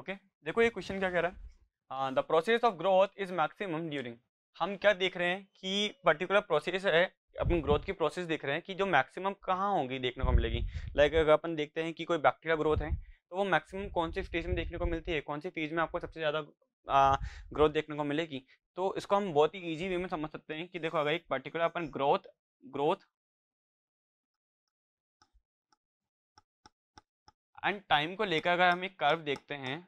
Okay देखो ये question क्या कह रहा है the process of growth is maximum during हम क्या देख रहे हैं कि पर्टिकुलर प्रोसेस है अपन ग्रोथ की प्रोसेस देख रहे हैं कि जो मैक्सिमम कहाँ होगी देखने को मिलेगी लाइक अगर अपन देखते हैं कि कोई बैक्टीरिया ग्रोथ है तो वो मैक्सिमम कौन सी स्टेज में देखने को मिलती है कौन सी फेज में आपको सबसे ज़्यादा ग्रोथ देखने को मिलेगी तो इसको हम बहुत ही ईजी वे में समझ सकते हैं कि देखो अगर एक पर्टिकुलर अपन ग्रोथ ग्रोथ एंड टाइम को लेकर अगर हम एक कर्व देखते हैं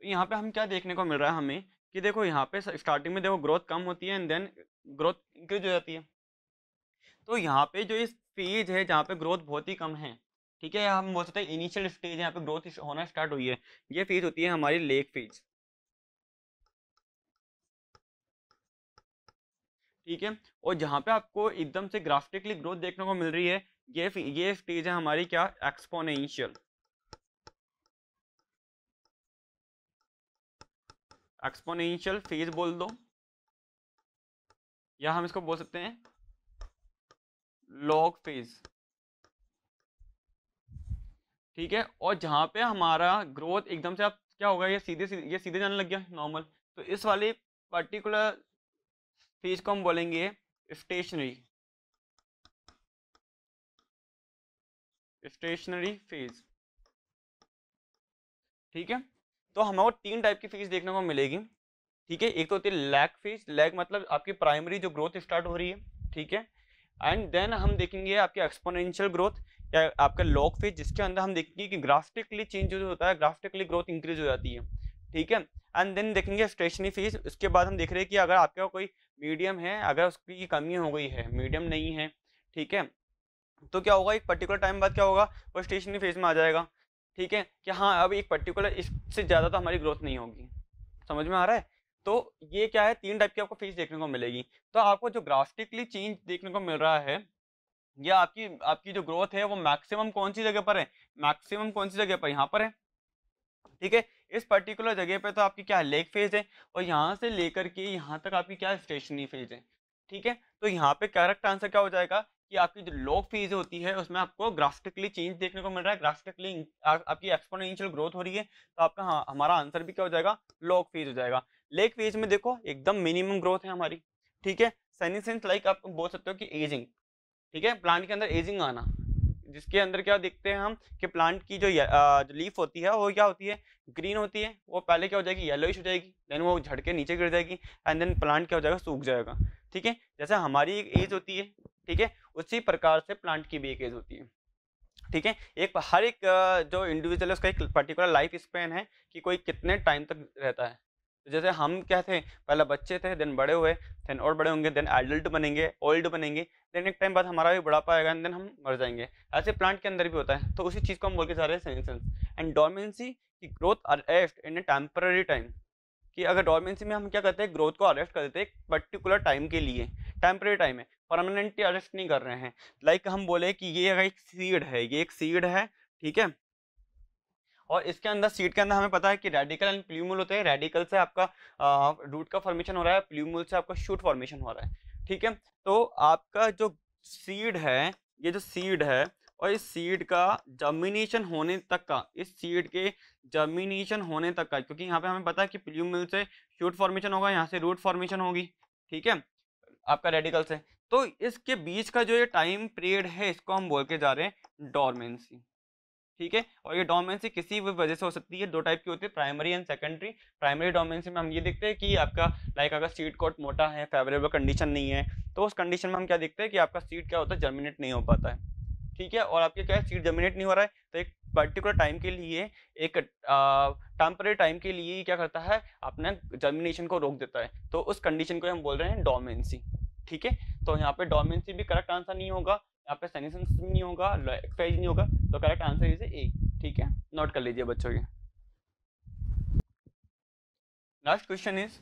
तो यहाँ पे हम क्या देखने को मिल रहा है हमें कि देखो यहाँ पे स्टार्टिंग में देखो ग्रोथ कम होती है एंड देन ग्रोथ इंक्रीज हो जाती है तो यहाँ पे जो इस स्टेज है जहाँ पे ग्रोथ बहुत ही कम है ठीक है हम बोल सकते हैं इनिशियल स्टेज यहाँ पे ग्रोथ होना स्टार्ट हुई है ये फेज होती है हमारी लेक फेज ठीक है और जहाँ पे आपको एकदम से ग्राफ्टिकली ग्रोथ देखने को मिल रही है ये ये स्टेज है हमारी क्या एक्सपोनेंशियल एक्सपोनेंशियल फेज बोल दो या हम इसको बोल सकते हैं लॉग फेज ठीक है और जहां पे हमारा ग्रोथ एकदम से आप क्या होगा ये सीधे सीधे ये सीधे जाने लग गया नॉर्मल तो इस वाले पर्टिकुलर फेज को हम बोलेंगे स्टेशनरी स्टेशनरी फेज ठीक है तो हमें तीन टाइप की फीस देखने को मिलेगी ठीक है एक तो होती है लैग फीस लैग मतलब आपकी प्राइमरी जो ग्रोथ स्टार्ट हो रही है ठीक है एंड देन हम देखेंगे आपकी एक्सपोनेंशियल ग्रोथ या आपका लॉक फीस जिसके अंदर हम देखेंगे कि ग्राफ्टिकली चेंज जो होता है ग्राफ्टिकली ग्रोथ इंक्रीज हो जाती है ठीक है एंड देन देखेंगे स्टेशनरी फीस उसके बाद हम देख रहे हैं कि अगर आपके कोई मीडियम है अगर उसकी कमी हो गई है मीडियम नहीं है ठीक है तो क्या होगा एक पर्टिकुलर टाइम बाद क्या होगा वो स्टेशनरी फेज में आ जाएगा ठीक है कि हाँ अब एक पर्टिकुलर इससे ज़्यादा तो हमारी ग्रोथ नहीं होगी समझ में आ रहा है तो ये क्या है तीन टाइप की आपको फीस देखने को मिलेगी तो आपको जो ग्राफिकली चेंज देखने को मिल रहा है या आपकी आपकी जो ग्रोथ है वो मैक्सिमम कौन सी जगह पर है मैक्सिमम कौन सी जगह पर यहाँ पर है ठीक है इस पर्टिकुलर जगह पे तो आपकी क्या लेग फेज है और यहाँ से लेकर के यहाँ तक आपकी क्या स्टेशनरी फेज है ठीक है तो यहाँ पे करेक्ट आंसर क्या हो जाएगा कि आपकी जो लॉग फेज होती है उसमें आपको ग्राफिकली चेंज देखने को मिल रहा है ग्राफिकली आपकी एक्सपोनेंशियल ग्रोथ हो रही है तो आपका हाँ हमारा आंसर भी क्या हो जाएगा लॉग फेज हो जाएगा लेग फेज में देखो एकदम मिनिमम ग्रोथ है हमारी ठीक है सैनिसेंस लाइक आप बोल सकते हो कि एजिंग ठीक है प्लांट के अंदर एजिंग आना जिसके अंदर क्या देखते हैं हम कि प्लांट की जो, जो लीफ होती है वो क्या होती है ग्रीन होती है वो पहले क्या हो जाएगी येलोइश हो जाएगी देन वो झटके नीचे गिर जाएगी एंड देन प्लांट क्या हो जाएगा सूख जाएगा ठीक है जैसे हमारी एक एज होती है ठीक है उसी प्रकार से प्लांट की भी एक एज होती है ठीक है एक हर एक जो इंडिविजुअल है उसका एक पर्टिकुलर लाइफ स्पेन है कि कोई कितने टाइम तक रहता है तो जैसे हम क्या थे पहले बच्चे थे देन बड़े हुए देन और बड़े होंगे देन एडल्ट बनेंगे ओल्ड बनेंगे देन एक टाइम बाद हमारा भी बुढ़ापा आएगा एंड देन हम मर जाएंगे ऐसे प्लांट के अंदर भी होता है तो उसी चीज़ को हम बोल के जा रहे हैं सेंसेंस एंड डोमेंसी की growth arrest in a temporary time कि अगर डोमेंसी में हम क्या करते हैं ग्रोथ को अरेस्ट कर देते हैं एक पर्टिकुलर टाइम के लिए टेम्परेरी टाइम है परमानेंटली अरेस्ट नहीं कर रहे हैं लाइक like हम बोले कि ये एक सीड है ये एक सीड है ठीक है और इसके अंदर सीड के अंदर हमें पता है कि रेडिकल एंड प्ल्यूमूल होते हैं रेडिकल से आपका रूट का फॉर्मेशन हो रहा है प्ल्यूमूल से आपका शूट फॉर्मेशन हो रहा है ठीक है तो आपका जो सीड है ये जो सीड है और इस सीड का जर्मिनेशन होने तक का इस सीड के जर्मिनेशन होने तक का क्योंकि यहाँ पे हमें पता है कि प्ल्यूमूल से शूट फॉर्मेशन होगा यहाँ से रूट फॉर्मेशन होगी ठीक है आपका रेडिकल्स है तो इसके बीच का जो ये टाइम पीरियड है इसको हम बोल के जा रहे हैं डोरमेंसी ठीक है और ये डोमेंसी किसी भी वजह से हो सकती है दो टाइप की होती है primary and secondary primary dormancy में हम ये देखते हैं कि आपका लाइक अगर सीट कोट मोटा है फेवरेबल कंडीशन नहीं है तो उस कंडीशन में हम क्या देखते हैं कि आपका सीट क्या होता है जर्मिनेट नहीं हो पाता है ठीक है और आपके क्या है सीट जर्मिनेट नहीं हो रहा है तो एक पर्टिकुलर टाइम के लिए एक टेम्परेरी टाइम के लिए क्या करता है अपने जर्मिनेशन को रोक देता है तो उस कंडीशन को हम बोल रहे हैं डोमेंसी ठीक है तो यहाँ पे डोमेंसी भी करेक्ट आंसर नहीं होगा यहाँ पे सैनिसन नहीं होगा एक्सरसाइज नहीं होगा तो करेक्ट आंसर इसे ए ठीक है नोट कर लीजिए बच्चों के last question is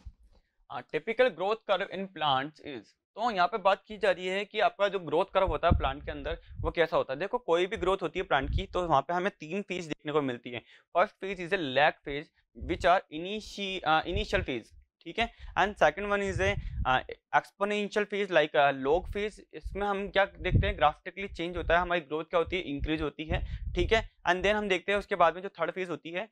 typical growth curve in plants is तो यहाँ पे बात की जा रही है कि आपका जो ग्रोथ कर्व होता है प्लांट के अंदर वो कैसा होता है देखो कोई भी ग्रोथ होती है प्लांट की तो वहाँ पे हमें तीन फेज देखने को मिलती है first phase is a lag phase which are इनिशी इनिशियल फेज ठीक है and second one is a exponential phase like log phase इसमें हम क्या देखते हैं ग्राफिकली चेंज होता है हमारी ग्रोथ क्या होती है इंक्रीज होती है ठीक है एंड देन हम देखते हैं उसके बाद में जो थर्ड फीस होती है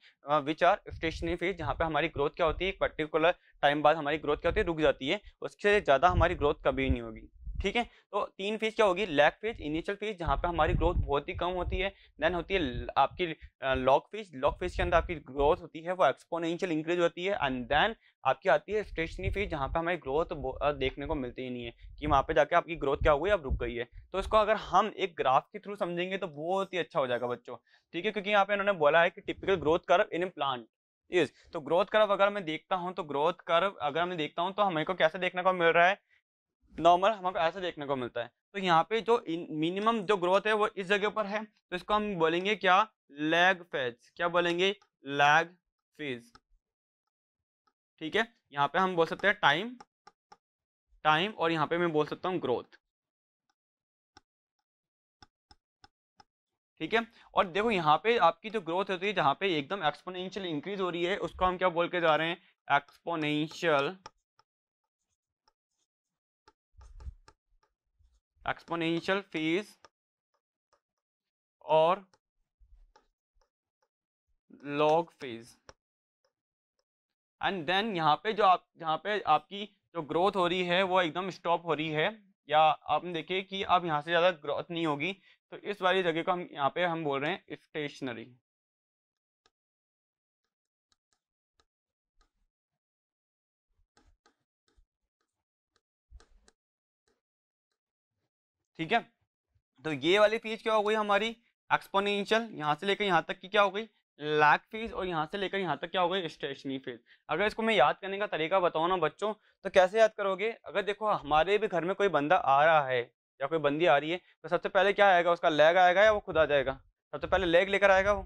विच आर स्टेशनरी फीस जहाँ पे हमारी ग्रोथ क्या होती है एक पर्टिकुलर टाइम बाद हमारी ग्रोथ क्या होती है रुक जाती है उससे ज़्यादा हमारी ग्रोथ कभी नहीं होगी ठीक है तो तीन फेज क्या होगी लैग फेज इनिशियल फेज जहाँ पे हमारी ग्रोथ बहुत ही कम होती है देन होती है आपकी लॉक फेज लॉक फेज के अंदर आपकी ग्रोथ होती है वो एक्सपोनेंशियल इंक्रीज होती है एंड देन आपकी आती है स्टेशनरी फेज जहाँ पे हमारी ग्रोथ देखने को मिलती ही नहीं है कि वहाँ पे जाके आपकी ग्रोथ क्या हुई अब रुक गई है तो इसको अगर हम एक ग्राफ के थ्रू समझेंगे तो बहुत ही अच्छा हो जाएगा बच्चों ठीक है क्योंकि यहाँ पे इन्होंने बोला है कि typical growth curve in a plant is तो ग्रोथ कर्व अगर मैं देखता हूँ तो ग्रोथ कर्व अगर मैं देखता हूँ तो हमें को कैसे देखने को मिल रहा है नॉर्मल हमको ऐसा देखने को मिलता है तो यहाँ पे जो मिनिमम जो ग्रोथ है वो इस जगह पर है तो इसको हम बोलेंगे क्या लैग फेज क्या बोलेंगे लैग फेज ठीक है यहाँ पे हम बोल सकते हैं टाइम टाइम और यहाँ पे मैं बोल सकता हूँ ग्रोथ ठीक है और देखो यहाँ पे आपकी जो ग्रोथ होती है जहाँ पे एकदम एक्सपोनेंशियल इंक्रीज हो रही है उसको हम क्या बोल के जा रहे हैं एक्सपोनेंशियल एक्सपोनेंशियल फेज और लॉग फेज एंड देन यहाँ पे जो आप यहाँ पे आपकी जो ग्रोथ हो रही है वो एकदम स्टॉप हो रही है या आपने देखिए कि अब यहाँ से ज़्यादा ग्रोथ नहीं होगी तो इस वाली जगह को हम यहाँ पे हम बोल रहे हैं स्टेशनरी ठीक है तो ये वाली फीस क्या हो गई हमारी एक्सपोनेंशियल यहाँ से लेकर यहाँ तक की क्या हो गई लैग फीस और यहाँ से लेकर यहाँ तक क्या हो गई स्टेशनरी फीस अगर इसको मैं याद करने का तरीका बताऊँ ना बच्चों तो कैसे याद करोगे अगर देखो हमारे भी घर में कोई बंदा आ रहा है या कोई बंदी आ रही है तो सबसे पहले क्या आएगा उसका लेग आएगा या वो खुद आ जाएगा सबसे पहले लेग लेकर आएगा वो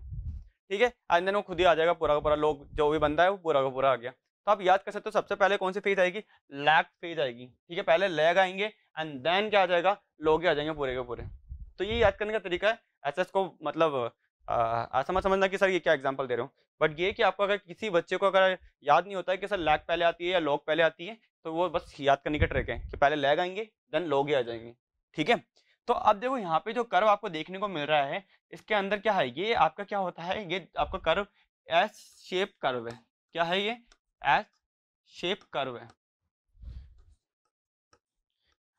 ठीक है एंड देन वो खुद ही आ जाएगा पूरा का पूरा लोग जो भी बंदा है वो पूरा का पूरा आ गया तो आप याद कर सकते हो सबसे पहले कौन सी फेज आएगी लैग फेज आएगी ठीक है पहले लैग आएंगे एंड देन क्या आ जाएगा लोगे आ जाएंगे पूरे के पूरे तो ये याद करने का तरीका है एस इसको मतलब ऐसा मत समझना कि सर ये क्या एग्जाम्पल दे रहे हो बट ये कि आपको अगर किसी बच्चे को अगर याद नहीं होता है कि सर लैग पहले आती है या लॉग पहले आती है तो वो बस याद करने के ट्रिक है कि पहले लैग आएंगे देन लोग आ जाएंगे ठीक है तो अब देखो यहाँ पे जो कर्व आपको देखने को मिल रहा है इसके अंदर क्या है ये आपका क्या होता है ये आपका कर्व एस शेप कर्व है क्या है ये एस शेप कर्व है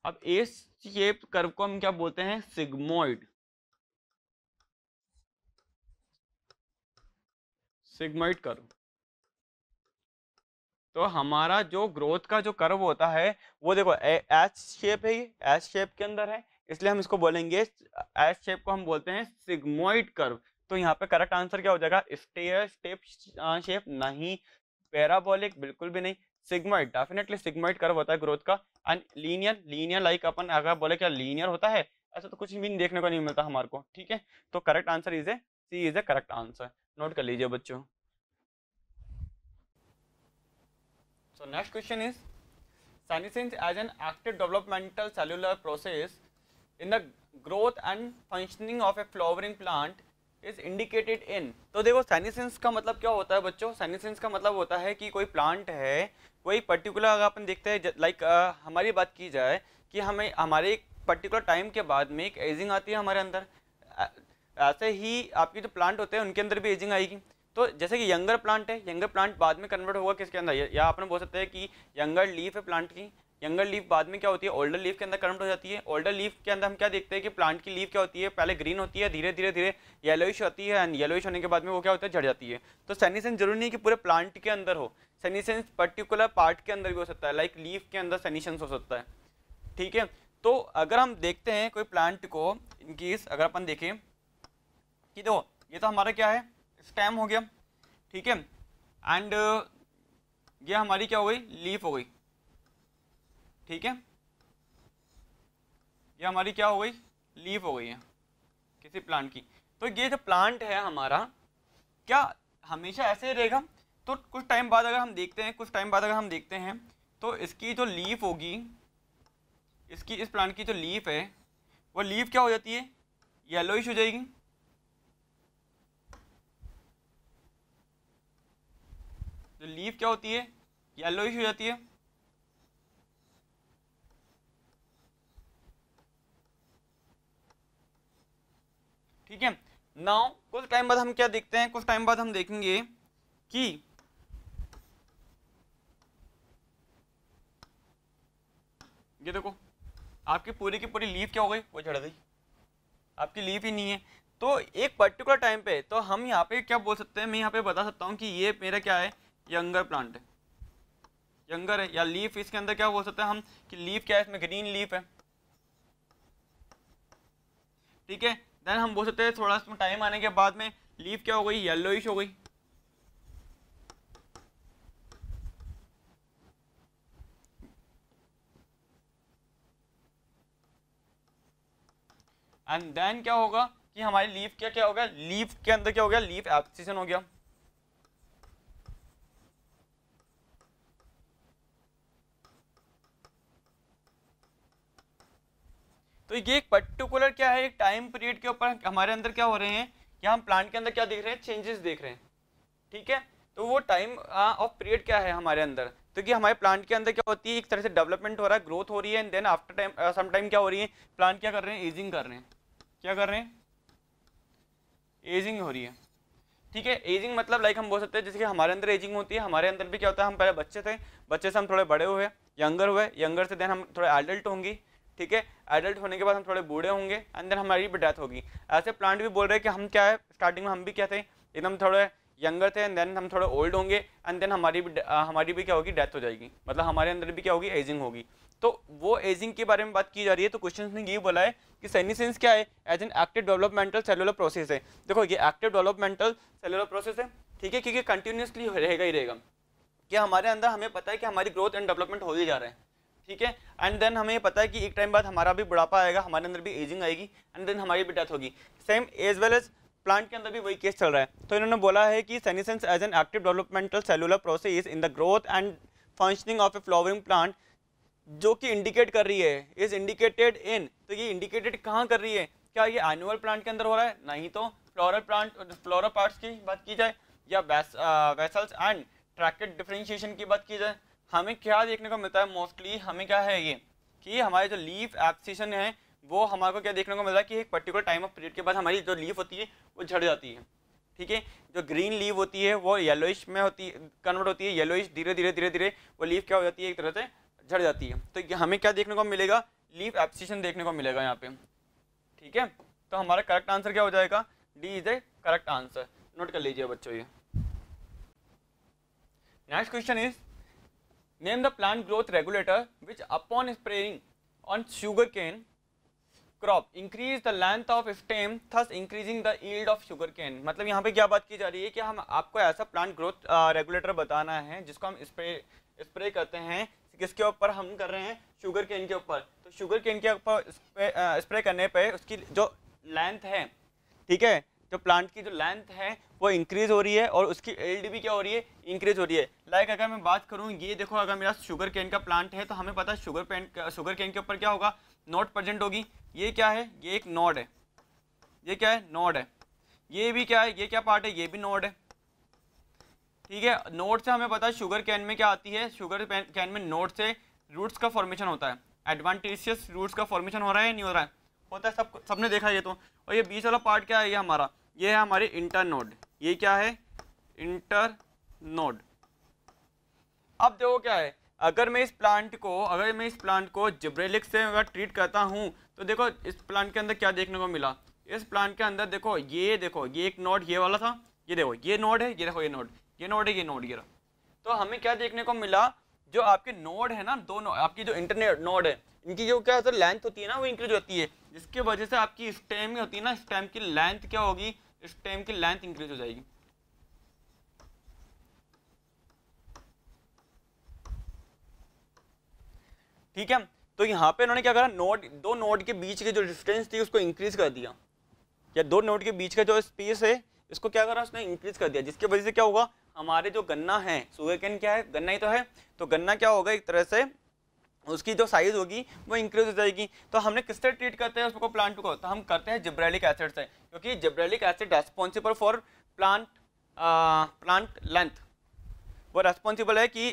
अब एस शेप कर्व को हम क्या बोलते हैं सिग्मोइड सिग्मोइड कर्व तो हमारा जो ग्रोथ का जो कर्व होता है वो देखो एच शेप है ये एच शेप के अंदर है इसलिए हम इसको बोलेंगे एच शेप को हम बोलते हैं सिग्मोइड कर्व तो यहाँ पे करेक्ट आंसर क्या हो जाएगा स्टेयर स्टेप शेप नहीं पैराबोलिक बिल्कुल भी नहीं सिग्मोइड डेफिनेटली सिग्मोइड कर्व होता है ग्रोथ का एंड लीनियर लीनियर लाइक अपन अगर बोले क्या लीनियर होता है ऐसा तो कुछ भी नहीं देखने को नहीं मिलता हमारे को ठीक है तो correct answer is a C is A correct answer note कर लीजिए बच्चों so next question is senescence as an active developmental cellular process in the growth and functioning of a flowering plant is indicated in तो देखो सैनिसेंस का मतलब क्या होता है बच्चों सैनिसेंस का मतलब होता है कि कोई प्लांट है कोई पर्टिकुलर अगर अपन देखते हैं लाइक हमारी बात की जाए कि हमें हमारे एक पर्टिकुलर टाइम के बाद में एक एजिंग आती है हमारे अंदर ऐसे ही आपके जो प्लांट होते हैं उनके अंदर भी एजिंग आएगी तो जैसे कि यंगर प्लांट है यंगर प्लांट बाद में कन्वर्ट होगा किसके अंदर या आपने बोल सकते हैं कि यंगर लीफ है प्लांट की यंगर लीफ बाद में क्या होती है ओल्डर लीफ के अंदर करंट हो जाती है ओल्डर लीफ के अंदर हम क्या देखते हैं कि प्लांट की लीफ क्या होती है पहले ग्रीन होती है धीरे धीरे धीरे येलोइश होती है एंड येलोइश होने के बाद में वो क्या होता है झड़ जाती है तो सैनिसेंस जरूरी नहीं कि पूरे प्लांट के अंदर हो सेनीसेंस पर्टिकुलर पार्ट के अंदर भी हो सकता है लाइक लीफ के अंदर सैनिसेंस हो सकता है ठीक है तो अगर हम देखते हैं कोई प्लांट को इनकेस अगर अपन देखें कि देखो ये तो हमारा क्या है स्टेम हो गया ठीक है एंड ये हमारी क्या हो गई लीफ हो गई ठीक है ये हमारी क्या हो गई लीफ हो गई है किसी प्लांट की तो ये जो प्लांट है हमारा क्या हमेशा ऐसे ही रहेगा तो कुछ टाइम बाद अगर हम देखते हैं कुछ टाइम बाद अगर हम देखते हैं तो इसकी जो लीफ होगी इसकी इस प्लांट की जो लीफ है वो लीफ क्या हो जाती है येलोइश हो जाएगी जो लीफ क्या होती है येलोइश हो जाती है ठीक है नाउ कुछ टाइम बाद हम क्या देखते हैं कुछ टाइम बाद हम देखेंगे कि ये देखो आपकी पूरी की पूरी लीव क्या हो गई वो झड़ गई आपकी लीव ही नहीं है तो एक पर्टिकुलर टाइम पे तो हम यहाँ पे क्या बोल सकते हैं मैं यहाँ पे बता सकता हूँ कि ये मेरा क्या है यंगर प्लांट है यंगर है या लीफ इसके अंदर क्या बोल सकते हैं हम कि लीफ क्या है इसमें ग्रीन लीफ है ठीक है देन हम बोल सकते हैं थोड़ा सा टाइम आने के बाद में लीफ क्या हो गई येलोइश हो गई एंड देन क्या होगा कि हमारी लीफ क्या क्या हो गया लीफ के अंदर क्या हो गया लीफ एक्सीजन हो गया तो ये एक पर्टिकुलर क्या है एक टाइम पीरियड के ऊपर हमारे अंदर क्या हो रहे हैं या हम प्लांट के अंदर क्या देख रहे हैं चेंजेस देख रहे हैं ठीक है तो वो टाइम ऑफ पीरियड क्या है हमारे अंदर तो कि हमारे प्लांट के अंदर क्या होती है एक तरह से डेवलपमेंट हो रहा है ग्रोथ हो रही है and then after time some time क्या हो रही है प्लांट क्या कर रहे हैं एजिंग कर रहे हैं क्या कर रहे हैं एजिंग हो रही है ठीक है एजिंग मतलब लाइक हम बोल सकते हैं जैसे कि हमारे अंदर एजिंग होती है हमारे अंदर भी क्या होता है हम पहले बच्चे थे बच्चे से हम थोड़े बड़े हुए यंगर हुए यंगर से देन हम थोड़े एडल्ट होंगे ठीक है एडल्ट होने के बाद हम थोड़े बूढ़े होंगे एंड देन हमारी भी डेथ होगी ऐसे प्लांट भी बोल रहे हैं कि हम क्या है स्टार्टिंग में हम भी क्या थे एकदम थोड़े यंगर थे एंड देन हम थोड़े ओल्ड होंगे एंड देन हमारी भी हमारी भी क्या होगी डेथ हो जाएगी मतलब हमारे अंदर भी क्या होगी एजिंग होगी तो वो एजिंग के बारे में बात की जा रही है तो क्वेश्चन ने ये बोला है कि सेनिसेंस क्या है as an active developmental cellular process है देखो ये एक्टिव डेवलपमेंटल सेलुलर प्रोसेस है ठीक है क्योंकि कंटिन्यूसली रहेगा ही रहेगा कि हमारे अंदर हमें पता है कि हमारी ग्रोथ एंड डेवलपमेंट हो ही जा रहा है ठीक है एंड देन हमें पता है कि एक टाइम बाद हमारा भी बुढ़ापा आएगा हमारे अंदर भी एजिंग आएगी एंड देन हमारी भी डेथ होगी same as well as plant के अंदर भी वही केस चल रहा है तो इन्होंने बोला है कि senescence as an active developmental cellular process in the growth and functioning of a flowering plant जो कि इंडिकेट कर रही है इज इंडिकेटेड इन तो ये इंडिकेटेड कहाँ कर रही है क्या ये एनुअल प्लांट के अंदर हो रहा है नहीं तो फ्लोरल प्लांट फ्लोरल पार्ट्स की बात की जाए या वेसल्स एंड ट्रैक्टेड डिफ्रेंशिएशन की बात की जाए हमें क्या देखने को मिलता है मोस्टली हमें क्या है ये कि हमारे जो लीफ एप्सीशन है वो हमारे को क्या देखने को मिलता है कि एक पर्टिकुलर टाइम ऑफ पीरियड के बाद हमारी जो लीफ होती है वो झड़ जाती है ठीक है जो ग्रीन लीव होती है वो येलोइश में होती है कन्वर्ट होती है येलोइश धीरे धीरे धीरे धीरे वो लीव क्या हो जाती है एक तरह से झड़ जाती है तो हमें क्या देखने को मिलेगा लीव एप्सीसन देखने को मिलेगा यहाँ पे ठीक है तो हमारा करेक्ट आंसर क्या हो जाएगा D is A correct answer note कर लीजिए बच्चों ये next question is Name the plant growth regulator which upon spraying on sugarcane crop increase the length of stem thus increasing the yield of sugar cane मतलब यहाँ पे क्या बात की जा रही है कि हम आपको ऐसा प्लांट ग्रोथ रेगुलेटर बताना है जिसको हम स्प्रे स्प्रे करते हैं किसके ऊपर हम कर रहे हैं शुगर केन के ऊपर तो शुगर केन के ऊपर स्प्रे करने पे उसकी जो लेंथ है ठीक है जो प्लांट की जो लेंथ है वो इंक्रीज़ हो रही है और उसकी एल क्या हो रही है इंक्रीज़ हो रही है लाइक अगर मैं बात करूँ ये देखो अगर मेरा शुगर कैन का प्लांट है तो हमें पता है शुगर पेन शुगर कैन के ऊपर क्या होगा नोट प्रजेंट होगी ये क्या है ये एक नोड है ये क्या है नोड है ये भी क्या है ये क्या पार्ट है ये भी नोड है ठीक है नोट से हमें पता है शुगर कैन में क्या आती है शुगर कैन में नोट से रूट्स का फॉर्मेशन होता है एडवांटेजियस रूट्स का फॉर्मेशन हो रहा है नहीं हो रहा है होता है सब सबने देखा ये तो और ये बीच वाला पार्ट क्या है ये हमारा ये है हमारी इंटर नोड ये क्या है इंटर नोड अब देखो क्या है अगर मैं इस प्लांट को अगर मैं इस प्लांट को जिब्रेलिक से अगर ट्रीट करता हूँ तो देखो इस प्लांट के अंदर क्या देखने को मिला इस प्लांट के अंदर देखो ये देखो ये एक नोड ये वाला था ये देखो ये नोड है ये देखो ये नोड ये नोड है ये नोड ये रहा तो हमें क्या देखने को मिला जो आपके नोड है ना दो नोड आपकी जो इंटरनेट नोड है इनकी जो क्या होता है लेंथ होती है ना वो इंक्रीज होती है जिसके वजह से आपकी स्टेम में होती है ना स्टेम की लेंथ क्या होगी स्टेम की लेंथ इंक्रीज हो जाएगी ठीक है तो यहाँ पे इन्होंने क्या करा नोड दो नोड के बीच के जो डिस्टेंस थी उसको इंक्रीज कर दिया या दो नोड के बीच का जो स्पेस है इसको क्या करा उसने इंक्रीज कर दिया जिसकी वजह से क्या होगा हमारे जो गन्ना है सुगर कैन क्या है गन्ना ही तो है तो गन्ना क्या होगा एक तरह से उसकी जो साइज होगी वो इंक्रीज हो जाएगी तो हमने तरह ट्रीट करते हैं उसको प्लांट को तो हम करते हैं जिब्रेलिक एसिड से क्योंकि gibberellic acid responsible for plant plant length वो रेस्पॉन्सिबल है कि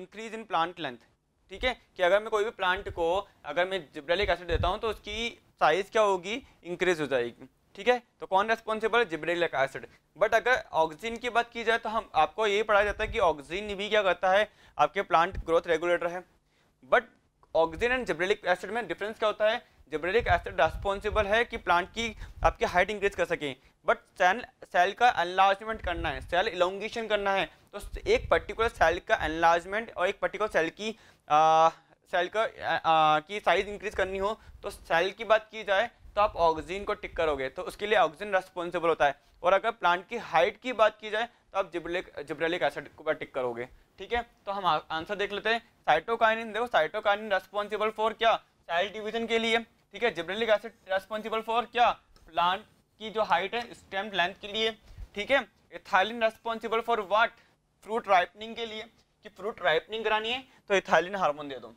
इंक्रीज इन प्लांट लेंथ ठीक है कि अगर मैं कोई भी प्लांट को अगर मैं जिब्रेलिक एसिड देता हूँ तो उसकी साइज़ क्या होगी इंक्रीज हो जाएगी ठीक है तो कौन रेस्पॉन्सिबल है जिब्रेलिक एसिड बट अगर ऑक्सीजन की बात की जाए तो हम आपको यही पढ़ाया जाता है कि ऑक्सीजन भी क्या करता है आपके प्लांट ग्रोथ रेगुलेटर है but auxin and gibberellic acid में डिफरेंस क्या होता है जेब्रेलिक एसिड रेस्पॉन्सिबल है कि प्लांट की आपकी हाइट इंक्रीज कर सकें बट सेल सेल का एनलार्जमेंट करना है सेल इलोंगेशन करना है तो एक पर्टिकुलर सेल का एनलार्जमेंट और एक पर्टिकुलर सेल की आ, सेल का आ, आ, की साइज इंक्रीज करनी हो तो सेल की बात की जाए तो आप ऑक्सीजन को टिक करोगे तो उसके लिए ऑक्सीजन रेस्पॉन्सिबल होता है और अगर प्लांट की हाइट की बात की जाए तो आप जिब्रेलिक जिब्रेलिक एसिड को टिक करोगे ठीक है तो हम आंसर देख लेते हैं साइटोकाइनिन देखो साइटोकाइनिन रेस्पॉन्सिबल फॉर क्या सेल डिवीजन के लिए ठीक है जिब्रेलिक एसिड रेस्पॉन्सिबल फॉर क्या प्लांट की जो हाइट है स्टेम लेंथ के लिए ठीक है ethylene responsible for what fruit ripening के लिए कि फ्रूट राइपनिंग करानी है तो इथाइलिन हार्मोन दे दो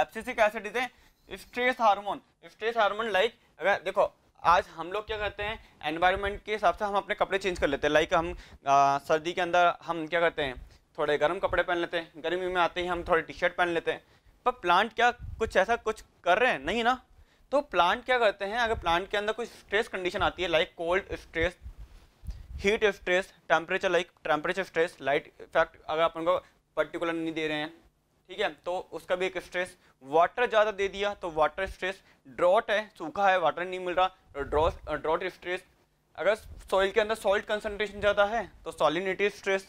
abscisic acid is stress hormone stress hormone like अगर देखो आज हम लोग क्या करते हैं एनवायरनमेंट के हिसाब से हम अपने कपड़े चेंज कर लेते हैं लाइक हम आ, सर्दी के अंदर हम क्या करते हैं थोड़े गर्म कपड़े पहन लेते हैं गर्मी में आते ही हम थोड़े टी शर्ट पहन लेते हैं पर प्लांट क्या कुछ ऐसा कुछ कर रहे हैं नहीं ना तो प्लांट क्या करते हैं अगर प्लांट के अंदर कुछ स्ट्रेस कंडीशन आती है like cold stress heat stress temperature like temperature stress light effect अगर अपन को पर्टिकुलर नहीं दे रहे हैं ठीक है तो उसका भी एक स्ट्रेस वाटर ज़्यादा दे दिया तो वाटर स्ट्रेस ड्रॉट है सूखा है वाटर नहीं मिल रहा ड्रॉट ड्रॉट स्ट्रेस अगर सॉइल के अंदर सॉल्ट कंसनट्रेशन ज़्यादा है तो सॉलिनिटी स्ट्रेस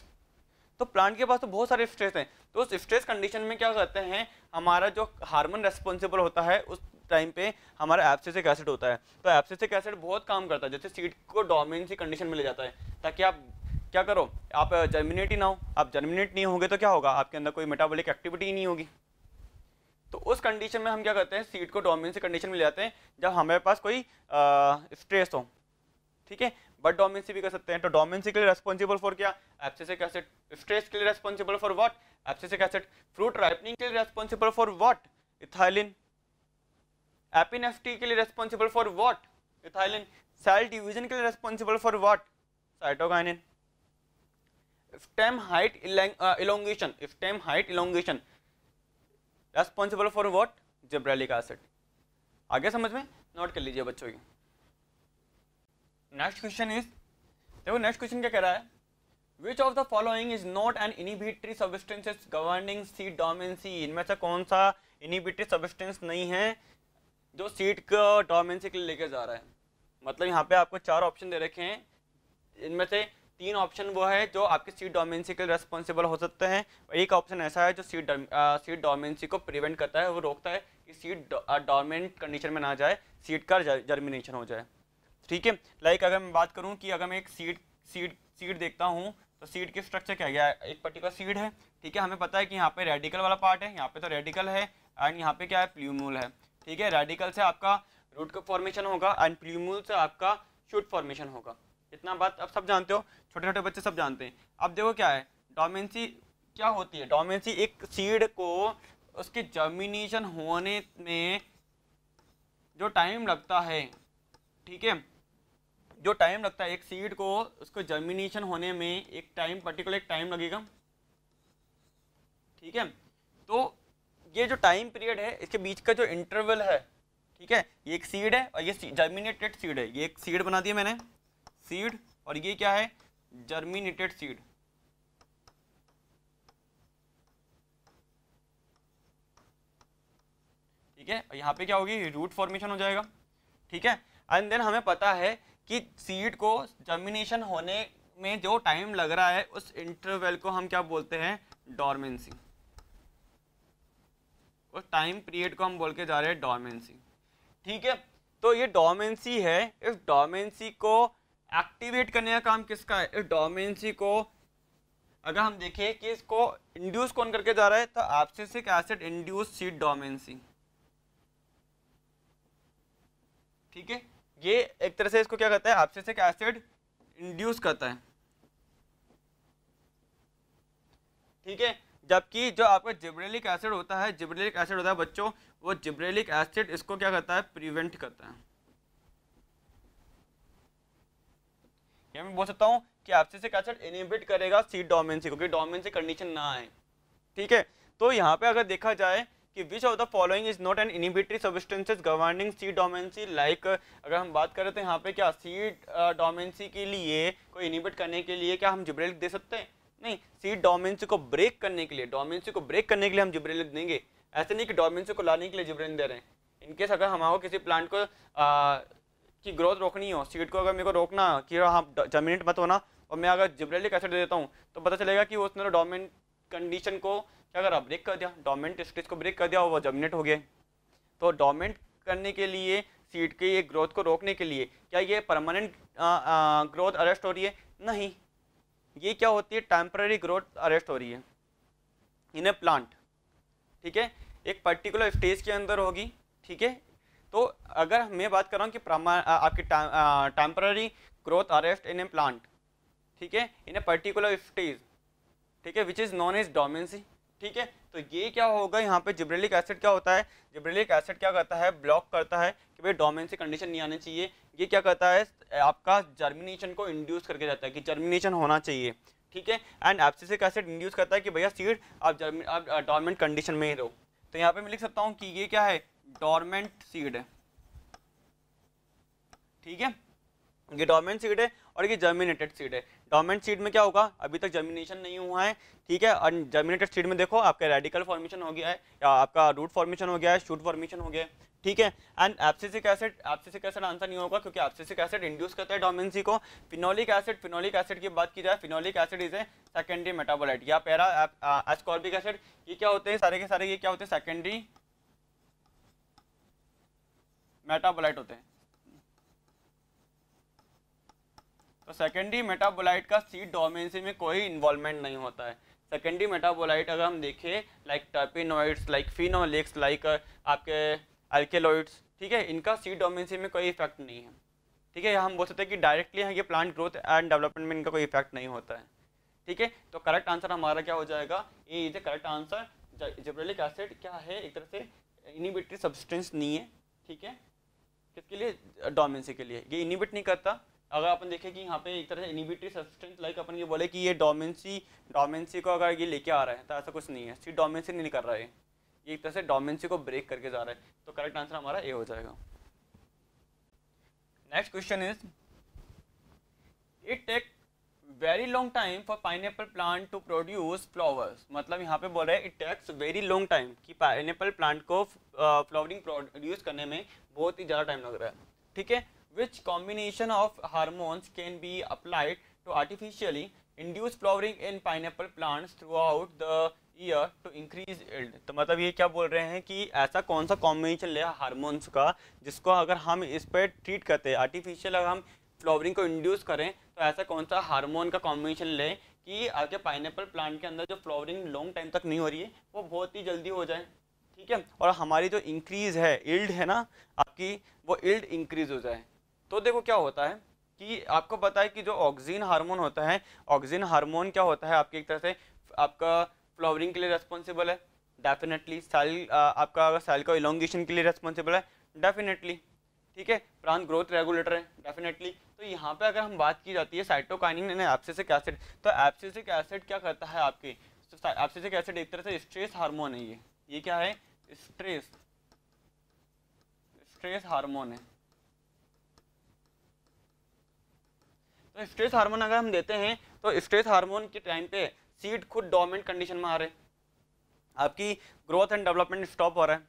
तो प्लांट के पास तो बहुत सारे स्ट्रेस हैं तो उस स्ट्रेस कंडीशन में क्या करते हैं हमारा जो हार्मोन रेस्पॉन्सिबल होता है उस टाइम पे हमारा एप्सिसिक एसिड होता है तो एप्सिसिक एसिड बहुत काम करता है जैसे सीड को डोमिनेंसी कंडीशन में ले जाता है ताकि आप क्या करो आप जर्मिनेट ही ना हो आप जर्मिनेट नहीं होंगे तो क्या होगा आपके अंदर कोई मेटाबॉलिक एक्टिविटी ही नहीं होगी तो उस कंडीशन में हम क्या करते हैं सीड को डोमिनेंसी कंडीशन में ले जाते हैं जब हमारे पास कोई स्ट्रेस हो ठीक है बट डोमेंसी भी कर सकते हैं तो डोमेंसी के लिए रेस्पॉन्सिबल फॉर क्या एप्सिसिक एसिड स्ट्रेस के लिए responsible for what abscisic acid fruit ripening के लिए रेस्पॉन्सिबल फॉर वॉट इथाइलिन एपिन के लिए responsible for what ethylene cell division के लिए responsible for what cytokinin stem height elongation stem height elongation responsible for what gibberellic acid आगे समझ में नोट कर लीजिए बच्चों की नेक्स्ट क्वेश्चन इज देखो नेक्स्ट क्वेश्चन क्या कह रहा है विच of the following is not an inhibitory is governing seed dormancy इनमें से कौन सा इनिबिटरी सबस्टेंस नहीं है जो सीट को डोमेंसी के लिए लेके जा रहा है मतलब यहाँ पे आपको चार ऑप्शन दे रखे हैं इनमें से तीन ऑप्शन वो है जो आपके सीट डोमेंसी के लिए रेस्पॉन्सिबल हो सकते हैं एक ऑप्शन ऐसा है जो सीट सीट डोमेंसी को प्रिवेंट करता है वो रोकता है कि सीट डोमेंट कंडीशन में ना जाए सीट का जर्मिनेशन हो जाए ठीक है लाइक अगर मैं बात करूँ कि अगर मैं एक सीड सीड सीड देखता हूँ तो सीड की स्ट्रक्चर क्या गया एक पर्टिकुलर सीड है ठीक है हमें पता है कि यहाँ पे रेडिकल वाला पार्ट है यहाँ पे तो रेडिकल है एंड यहाँ पे क्या है प्ल्यूमूल है ठीक है रेडिकल से आपका रूट का फॉर्मेशन होगा एंड प्ल्यूमूल से आपका शूट फॉर्मेशन होगा इतना बात आप सब जानते हो छोटे छोटे बच्चे सब जानते हैं अब देखो क्या है डोमेंसी क्या होती है डोमेंसी एक सीड को उसके जर्मिनेशन होने में जो टाइम लगता है ठीक है जो टाइम लगता है एक सीड को उसको जर्मिनेशन होने में एक टाइम पर्टिकुलर एक टाइम लगेगा ठीक है तो ये जो टाइम पीरियड है इसके बीच का जो इंटरवल है ठीक है ये एक सीड है और ये जर्मिनेटेड सीड है ये एक सीड बना दिया मैंने सीड और ये क्या है जर्मिनेटेड सीड ठीक है यहाँ पे क्या होगी रूट फॉर्मेशन हो जाएगा ठीक है एंड देन हमें पता है कि सीड को जर्मिनेशन होने में जो टाइम लग रहा है उस इंटरवल को हम क्या बोलते हैं डॉर्मेंसी उस टाइम पीरियड को हम बोल के जा रहे हैं डॉर्मेंसी ठीक है तो ये डोमेंसी है इस डोमेंसी को एक्टिवेट करने का काम किसका है इस डोमेंसी को अगर हम देखें कि इसको इंड्यूस कौन करके जा रहा है तो abscisic acid induce seed dormancy ठीक है ये एक तरह से इसको क्या कहते हैं आपसे एसिड इंड्यूस करता है ठीक है जबकि जो आपका जिब्रेलिक एसिड होता है जिब्रेलिक एसिड होता है बच्चों वो जिब्रेलिक एसिड इसको क्या करता है प्रिवेंट करता है क्या मैं बोल सकता हूँ कि ऑप्सिसिक एसिड इनिबिट करेगा सीट डोमेंसी को कि डोमेंसी कंडीशन ना आए ठीक है तो यहाँ पे अगर देखा जाए कि which of the following is not an inhibitory substances governing seed dormancy like अगर हम बात करें तो यहाँ पे क्या सी डोमेंसी के लिए को इनिबिट करने के लिए क्या हम जिब्रेल दे सकते हैं नहीं सी डोमेंसी को ब्रेक करने के लिए डोमेंसी को ब्रेक करने के लिए हम जिब्रेल देंगे ऐसे नहीं कि डोमेंसी को लाने के लिए जिब्रेन दे रहे हैं इनकेस अगर हमारा किसी प्लांट को आ, की ग्रोथ रोकनी हो सीड को अगर मेरे को रोकना कि हाँ जमीनेट मत होना और मैं अगर जिब्रेलिक एसिड दे देता हूँ तो पता चलेगा कि उसने डोमेंट तो कंडीशन को क्या करा ब्रेक कर दिया डोमेंट स्टेज को ब्रेक कर दिया वो जमिनेट हो गए तो डोमेंट करने के लिए सीड के ये ग्रोथ को रोकने के लिए क्या ये परमानेंट ग्रोथ अरेस्ट हो रही है नहीं ये क्या होती है टेम्प्रेरी ग्रोथ अरेस्ट हो रही है इन ए प्लांट ठीक है एक पर्टिकुलर स्टेज के अंदर होगी ठीक है तो अगर मैं बात कर रहा हूँ कि आपकी temporary growth arrest in a plant ठीक है इन ए पर्टिकुलर स्टेज ठीक है which is known is dormancy ठीक है तो ये क्या होगा यहाँ पे जिब्रेलिक एसिड क्या होता है जिब्रेलिक एसिड क्या करता है ब्लॉक करता है कि भाई डोमेन से कंडीशन नहीं आनी चाहिए ये क्या करता है आपका जर्मिनेशन को इंड्यूस करके जाता है कि जर्मिनेशन होना चाहिए ठीक है एंड एप्सिसिक एसिड इंड्यूस करता है कि भैया सीड आप जर्मिन आप डॉर्मेंट कंडीशन में ही रहो तो यहाँ पे मैं लिख सकता हूँ कि ये क्या है डॉर्मेंट सीड है ठीक है ये डॉर्मेंट सीड है और ये जर्मिनेटेड सीड है डॉमेंट सीड में क्या होगा अभी तक जर्मिनेशन नहीं हुआ है ठीक है और जर्मिनेटेड सीड में देखो आपका रेडिकल फॉर्मेशन हो गया है या आपका रूट फॉर्मेशन हो गया है शूट फॉर्मेशन हो गया है ठीक है and abscisic acid abscisic acid answer नहीं होगा क्योंकि एप्सिसिक एसिड इंड्यूस करता है डोमेंसी को फिनोलिक एसिड फिनोलिक एसिड की बात की जाए phenolic acid is a secondary metabolite या पैरा एस्कॉर्बिक एसिड ये क्या होते हैं सारे के सारे ये क्या होते हैं सेकेंडरी मेटाबोलाइट होते हैं तो सेकेंडरी मेटाबोलाइट का सीड डोमेंसी में कोई इन्वॉल्वमेंट नहीं होता है सेकेंडरी मेटाबोलाइट अगर हम देखें like terpenoids like phenolics like आपके अल्केलोइड्स ठीक है इनका सीड डोमेंसी में कोई इफेक्ट नहीं है ठीक है यहाँ हम बोल सकते हैं कि डायरेक्टली ये प्लांट ग्रोथ एंड डेवलपमेंट में इनका कोई इफेक्ट नहीं होता है ठीक है तो करेक्ट आंसर हमारा क्या हो जाएगा ये is correct answer gibberellic acid क्या है एक तरह से इनिबिटरी सब्सटेंस नहीं है ठीक है किसके लिए डोमेंसी के लिए ये इनिबिट नहीं करता अगर अपन देखें कि यहाँ पे एक तरह से इनिबिटरी सब्सटेंस लाइक अपन ये बोले कि ये डोमेंसी डोमेंसी को अगर ये लेके आ रहा है तो ऐसा कुछ नहीं है सिर्फ डोमेंसी नहीं कर रहा है ये एक तरह से डोमेंसी को ब्रेक करके जा रहा है तो करेक्ट आंसर हमारा ए हो जाएगा next question is it take very long time for pine plant to produce flowers मतलब यहाँ पे बोल रहे हैं it takes very long time कि पाइन प्लांट को फ्लावरिंग uh, प्रोड्यूस करने में बहुत ही ज़्यादा टाइम लग रहा है ठीक है which combination of hormones can be applied to artificially induce flowering in pineapple plants throughout the year to increase yield तो मतलब ये क्या बोल रहे हैं कि ऐसा कौन सा कॉम्बिनेशन ले हारमोन्स का जिसको अगर हम इस पर ट्रीट करते हैं आर्टिफिशियल अगर हम फ्लावरिंग को इंड्यूस करें तो ऐसा कौन सा हार्मोन का कॉम्बिनेशन लें कि आपके पाइनएप्पल प्लांट के अंदर जो फ्लावरिंग लॉन्ग टाइम तक नहीं हो रही है वो बहुत ही जल्दी हो जाए ठीक है और हमारी जो इंक्रीज़ है इल्ड है ना आपकी वो इल्ड इंक्रीज़ हो जाए तो देखो क्या होता है कि आपको पता है कि जो ऑक्सीजन हार्मोन होता है ऑक्सीजन हार्मोन क्या होता है आपकी एक तरह से आपका फ्लावरिंग के लिए रेस्पॉन्सिबल है डेफिनेटली सेल आपका सेल का इलोंगेशन के लिए रेस्पॉन्सिबल है डेफिनेटली ठीक है प्रांत ग्रोथ रेगुलेटर है डेफिनेटली तो यहाँ पे अगर हम बात की जाती है साइटोकाइनिन एप्सिसिक एसिड तो एप्सिसिक एसिड क्या करता है आपके तो एप्सिसिक एसिड एक तरह से स्ट्रेस हार्मोन है ये ये क्या है स्ट्रेस स्ट्रेस हार्मोन है तो स्ट्रेस हार्मोन अगर हम देते हैं तो स्ट्रेस हार्मोन के टाइम पे सीड खुद डोमेंट कंडीशन में आ रहे आपकी ग्रोथ एंड डेवलपमेंट स्टॉप हो रहा है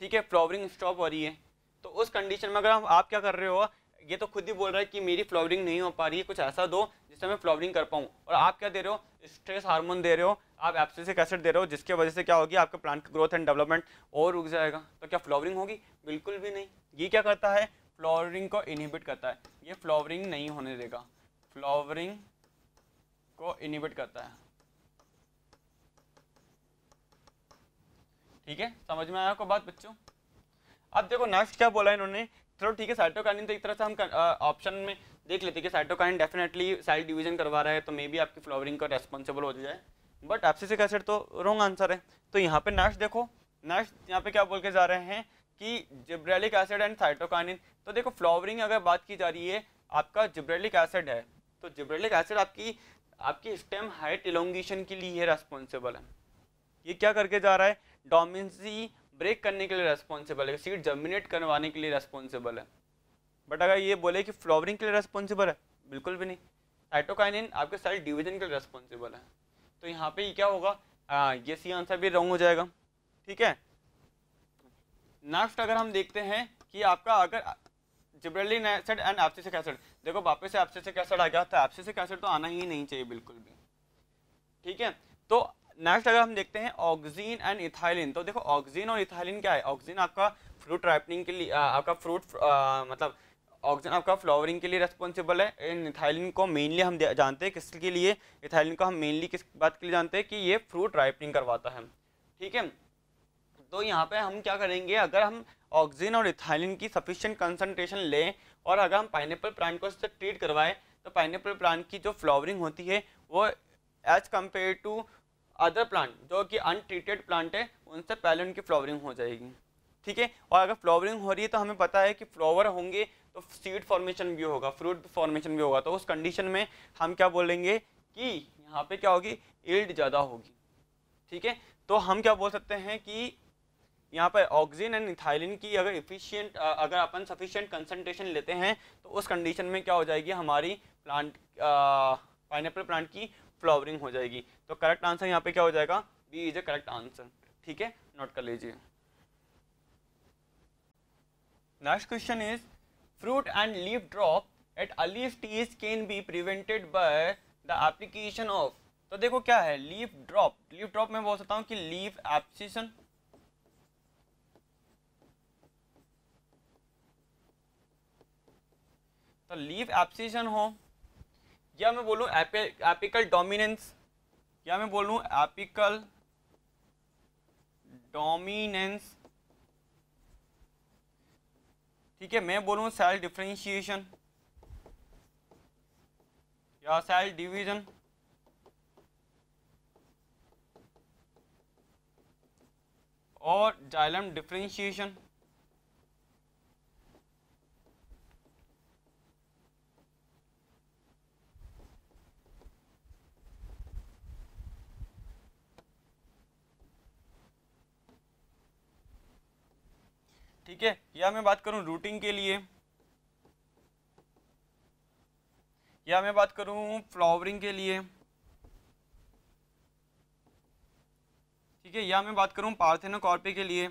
ठीक है फ्लावरिंग स्टॉप हो रही है तो उस कंडीशन में अगर आप क्या कर रहे हो ये तो खुद ही बोल रहा है कि मेरी फ्लावरिंग नहीं हो पा रही है कुछ ऐसा दो जिससे मैं फ्लावरिंग कर पाऊँ और आप क्या दे रहे हो स्ट्रेस हार्मोन दे रहे हो आप एप्सिसिक एसिड दे रहे हो जिसकी वजह से क्या होगी आपके प्लांट की ग्रोथ एंड डेवलपमेंट और रुक जाएगा तो क्या फ्लावरिंग होगी बिल्कुल भी नहीं ये क्या करता है फ्लावरिंग को इनहिबिट करता है ये फ्लावरिंग नहीं होने देगा फ्लावरिंग को इनहिबिट करता है ठीक है समझ में आया आपको बात बच्चों अब देखो नेक्स्ट क्या बोला इन्होंने चलो ठीक है साइटोकाइन तो एक तरह से हम ऑप्शन में देख लेते हैं कि साइटोकाइन डेफिनेटली सेल डिवीजन करवा रहा है तो मे बी आपकी फ्लावरिंग का रेस्पॉन्सिबल हो जाए बट एप्सिसिक एसिड तो रॉन्ग आंसर है तो यहाँ पे नेक्स्ट देखो नेक्स्ट यहाँ पे क्या बोल के जा रहे हैं कि जिब्रेलिक एसिड एंड साइटोकानिन तो देखो फ्लावरिंग अगर बात की जा रही है आपका जिब्रेलिक एसिड है तो जिब्रेलिक एसिड आपकी आपकी स्टेम हाइट इलोंगेशन के लिए रेस्पॉन्सिबल है ये क्या करके जा रहा है डोमिनसी ब्रेक करने के लिए रेस्पॉन्सिबल है सीट जर्मिनेट करवाने के लिए रेस्पॉन्सिबल है बट अगर ये बोले कि फ्लावरिंग के लिए रेस्पॉन्सिबल है बिल्कुल भी नहीं साइटोकाइनिन आपके सेल डिवीजन के लिए रेस्पॉन्सिबल है तो यहाँ पे क्या होगा आ, ये सी आंसर भी रॉन्ग हो जाएगा ठीक है नेक्स्ट अगर हम देखते हैं कि आपका अगर gibberellin acid and abscisic acid देखो वापस से एप्सिसिक एसिड आ गया तो एप्सिसिक एसिड तो आना ही नहीं चाहिए बिल्कुल भी ठीक है तो नेक्स्ट अगर हम देखते हैं ऑक्सीजन एंड इथाइलिन तो देखो ऑक्सीजन और इथाइलिन क्या है ऑक्सीजन आपका फ्रूट राइपनिंग के लिए आपका फ्रूट मतलब ऑक्सीजन आपका फ्लावरिंग के लिए रेस्पॉन्सिबल है एंड इथाइलिन को मेनली हम जानते हैं किसके लिए इथाइलिन को हम मेनली किस बात के लिए जानते हैं कि ये फ्रूट राइपनिंग करवाता है ठीक है तो यहाँ पे हम क्या करेंगे अगर हम ऑक्सीजन और इथाइलिन की सफिशियंट कंसनट्रेशन लें और अगर हम पाइनएप्पल प्लांट को इससे ट्रीट करवाएं तो पाइनएप्पल प्लांट की जो फ्लावरिंग होती है वो as compare to other plant जो कि अनट्रीटेड प्लांट है उनसे पहले उनकी फ्लावरिंग हो जाएगी ठीक है और अगर फ्लावरिंग हो रही है तो हमें पता है कि फ्लावर होंगे तो सीड फॉर्मेशन भी होगा फ्रूट फॉर्मेशन भी होगा तो उस कंडीशन में हम क्या बोलेंगे कि यहाँ पे क्या होगी ईल्ड ज़्यादा होगी ठीक है तो हम क्या बोल सकते हैं कि यहाँ पर ऑक्सीजन एंड इथाइलिन की अगर इफिशियंट अगर अपन सफिशियंट कंसनट्रेशन लेते हैं तो उस कंडीशन में क्या हो जाएगी हमारी प्लांट पाइन प्लांट की फ्लावरिंग हो जाएगी तो करेक्ट आंसर यहाँ पे क्या हो जाएगा B is A correct answer ठीक है नोट कर लीजिए next question is fruit and leaf drop at early stages can be prevented by the application of तो देखो क्या है लीव ड्रॉप लीव ड्रॉप मैं बोल सकता हूँ कि लीव एप्सिशन तो लीफ हो या मैं बोलूँ एपिकल डोमिनेंस या मैं बोलूँ एपिकल डोमिनेंस ठीक है मैं बोलूँ सेल डिफ्रेंशिएशन या सेल डिवीजन और जाइलम डिफ्रेंशिएशन ठीक है या मैं बात करूं रूटिंग के लिए या मैं बात करूं फ्लावरिंग के लिए ठीक है या मैं बात पार्थेनो पार्थेनोकॉर्पे के लिए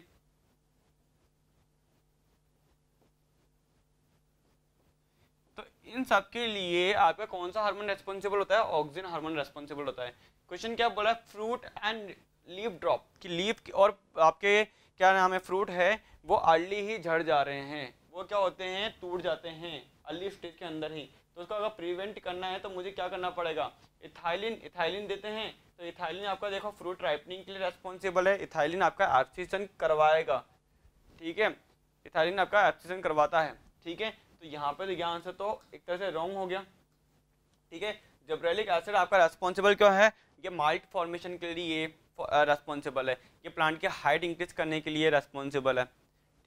तो इन सब के लिए आपका कौन सा हार्मोन रेस्पॉन्सिबल होता है ऑक्सीजन हार्मोन रेस्पॉन्सिबल होता है क्वेश्चन क्या बोला फ्रूट एंड लीफ ड्रॉप कि लीफ और आपके क्या नाम है फ्रूट है वो अर्ली ही झड़ जा रहे हैं वो क्या होते हैं टूट जाते हैं अर्ली स्टेज के अंदर ही तो उसको अगर प्रिवेंट करना है तो मुझे क्या करना पड़ेगा इथाइलिन इथाइलिन देते हैं तो इथाइलिन आपका देखो फ्रूट राइपनिंग के लिए रेस्पॉन्सिबल है इथाइलिन आपका ऑक्सीजन करवाएगा ठीक है इथाइलिन आपका ऑक्सीजन करवाता है ठीक है तो यहाँ पर यह आंसर तो एक तरह से रॉन्ग हो गया ठीक है जबरेलिक एसिड आपका रेस्पॉन्सिबल क्यों है ये माइट फॉर्मेशन के लिए रेस्पॉन्सिबल है ये प्लांट की हाइट इंक्रीज करने के लिए रेस्पॉन्सिबल है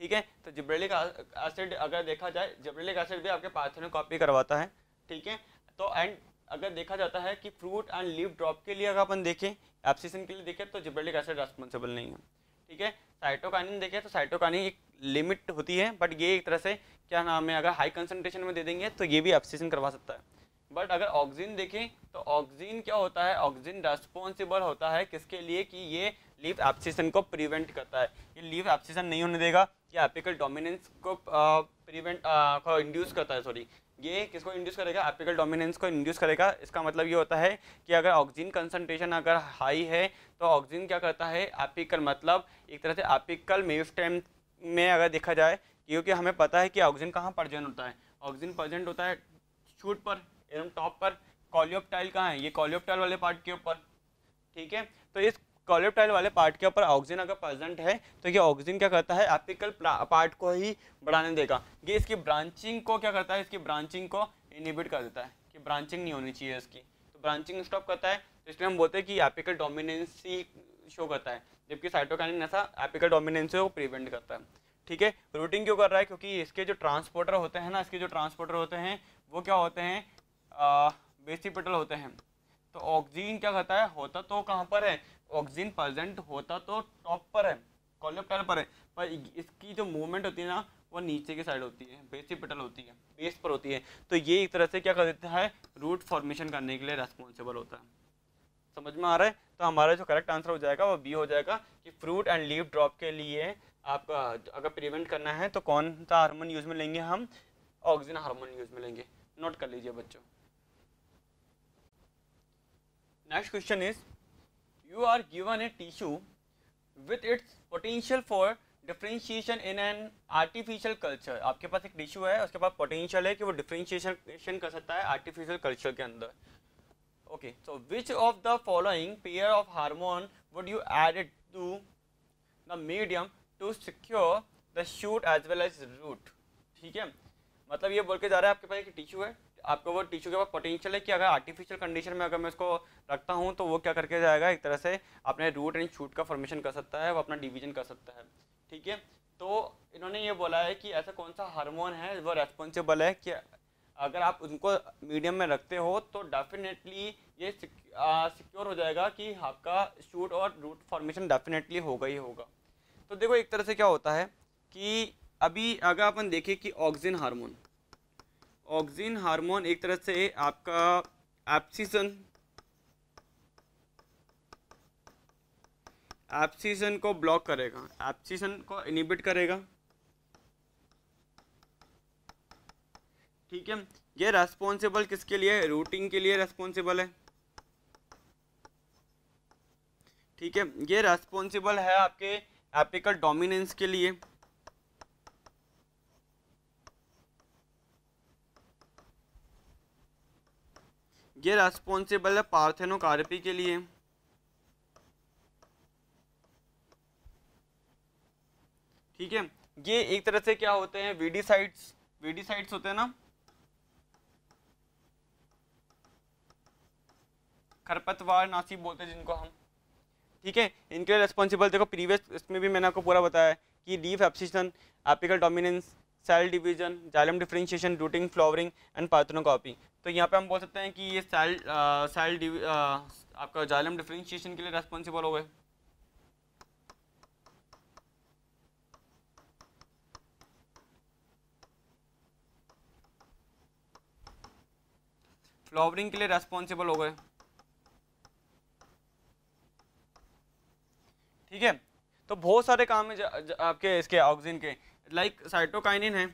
ठीक है तो जिब्रेलिक एसिड अगर देखा जाए जिब्रेलिक एसिड भी आपके में कॉपी करवाता है ठीक है तो एंड अगर देखा जाता है कि फ्रूट एंड लीव ड्रॉप के लिए अगर अपन देखें एप्सिसन के लिए देखें तो जिब्रेलिक एसिड रेस्पॉन्सिबल नहीं है ठीक है साइटोकानिन देखें तो साइटोकानिन एक लिमिट होती है बट ये एक तरह से क्या नाम है अगर हाई कंसनट्रेशन में दे देंगे तो ये भी एप्सिसन करवा सकता है बट अगर ऑक्सीजन देखें तो ऑक्सीजन क्या होता है ऑक्सीजन रेस्पॉन्सिबल होता है किसके लिए कि ये लीव एप्सिसन को प्रिवेंट करता है ये लीव एप्सिसन नहीं होने देगा ये एपिकल डोमिनेंस को प्रिवेंट को इंड्यूस करता है सॉरी ये किसको इंड्यूस करेगा एपिकल डोमिनेंस को इंड्यूस करेगा इसका मतलब ये होता है कि अगर ऑक्सीजन कंसनट्रेशन अगर हाई है तो ऑक्सीजन क्या करता है एपिकल मतलब एक तरह से एपिकल मेव टाइम में अगर देखा जाए क्योंकि हमें पता है कि ऑक्सीजन कहाँ प्रजेंट होता है ऑक्सीजन प्रजेंट होता है छूट पर एकदम टॉप पर कॉलियोपटाइल कहाँ है ये कॉलियोपटाइल वाले पार्ट के ऊपर ठीक है तो इस कॉलियोपटाइल वाले पार्ट के ऊपर ऑक्सीजन अगर प्रेजेंट है तो ये ऑक्सीजन क्या करता है एपिकल पार्ट को ही बढ़ाने देगा ये इसकी ब्रांचिंग को क्या करता है इसकी ब्रांचिंग को इनिबिट कर देता है कि ब्रांचिंग नहीं होनी चाहिए इसकी तो ब्रांचिंग स्टॉप करता है तो इसलिए हम बोलते हैं कि एपिकल डोमिनेंसी शो करता है जबकि साइटोकैनिक नशा एपिकल डोमिनेंसी को प्रिवेंट करता है ठीक है रूटिंग क्यों कर रहा है क्योंकि इसके जो ट्रांसपोर्टर होते हैं ना इसके जो ट्रांसपोर्टर होते हैं वो क्या होते हैं बेसिपिटल होते हैं तो ऑक्सीजन क्या कहता है होता तो कहाँ पर है ऑक्सीजन प्रेजेंट होता तो टॉप पर है कॉलेप्टाइल पर है पर इसकी जो मूवमेंट होती है ना वो नीचे की साइड होती है बेसिपिटल होती है बेस पर होती है तो ये एक तरह से क्या कर देता है रूट फॉर्मेशन करने के लिए रेस्पॉन्सिबल होता है समझ में आ रहा है तो हमारा जो करेक्ट आंसर हो जाएगा वो बी हो जाएगा कि फ्रूट एंड लीव ड्रॉप के लिए आपका अगर प्रिवेंट करना है तो कौन सा हार्मोन यूज़ में लेंगे हम ऑक्सीजन हार्मोन यूज़ में लेंगे नोट कर लीजिए बच्चों next question is you are given a tissue with its potential for differentiation in an artificial culture आपके पास एक टिश्यू है उसके पास पोटेंशियल है कि वो डिफ्रेंशिएशन कर सकता है आर्टिफिशियल कल्चर के अंदर okay so which of the following pair of hormone would you add to the medium to secure the shoot as well as root ठीक है मतलब ये बोल के जा रहा है आपके पास एक टिश्यू है आपको वो टिश्यू के पास पोटेंशियल है कि अगर आर्टिफिशियल कंडीशन में अगर मैं उसको रखता हूँ तो वो क्या करके जाएगा एक तरह से अपने रूट एंड शूट का फॉर्मेशन कर सकता है वो अपना डिवीजन कर सकता है ठीक है तो इन्होंने ये बोला है कि ऐसा कौन सा हार्मोन है वो रेस्पॉन्सिबल है कि अगर आप उनको मीडियम में रखते हो तो डेफिनेटली ये सिक्योर हो जाएगा कि आपका शूट और रूट फॉर्मेशन डेफिनेटली होगा ही होगा तो देखो एक तरह से क्या होता है कि अभी अगर अपन देखें कि ऑक्सीजन हार्मोन ऑक्सीजन हार्मोन एक तरह से आपका एप्सीजन एप्सीजन को ब्लॉक करेगा एप्सीजन को इनिबिट करेगा ठीक है ये रेस्पॉन्सिबल किसके लिए रूटिंग के लिए रेस्पॉन्सिबल है ठीक है ये रेस्पॉन्सिबल है आपके एपिकल डोमिनेंस के लिए ये रेस्पॉन्सिबल है पार्थेनोकार्पी के लिए ठीक है ये एक तरह से क्या होते हैं वीडीसाइड्स वीडीसाइड्स होते हैं ना खरपतवार नासी बोलते हैं जिनको हम ठीक है इनके लिए रेस्पॉन्सिबल देखो प्रीवियस इसमें भी मैंने आपको पूरा बताया कि leaf abscission apical dominance cell division xylem differentiation rooting flowering and parthenocarpy तो यहाँ पे हम बोल सकते हैं कि ये सेल सेल uh, uh, आपका जालम डिफ्रेंशिएशन के लिए रेस्पॉन्सिबल हो गए फ्लावरिंग के लिए रेस्पॉन्सिबल हो गए ठीक है तो बहुत सारे काम है आपके इसके ऑक्सीजन के लाइक साइटोकाइनिन है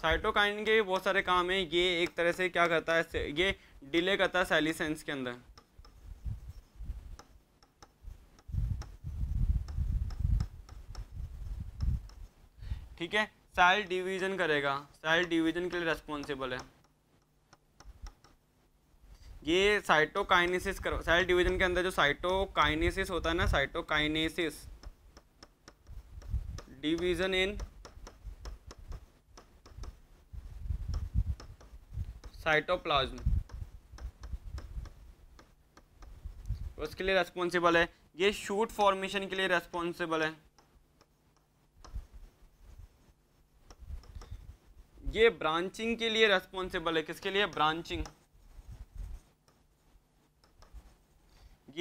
साइटोकाइन के बहुत सारे काम हैं ये एक तरह से क्या करता है ये डिले करता है साइलिसेंस के अंदर ठीक है सेल डिवीजन करेगा सेल डिवीजन के लिए रेस्पॉन्सिबल है ये साइटोकाइनेसिस करो सेल डिवीजन के अंदर जो साइटोकाइनेसिस होता है ना साइटोकाइनेसिस डिवीजन इन साइटोप्लाज्म उसके लिए रेस्पॉन्सिबल है ये शूट फॉर्मेशन के लिए रेस्पॉन्सिबल है ये ब्रांचिंग के लिए रेस्पॉन्सिबल है किसके लिए ब्रांचिंग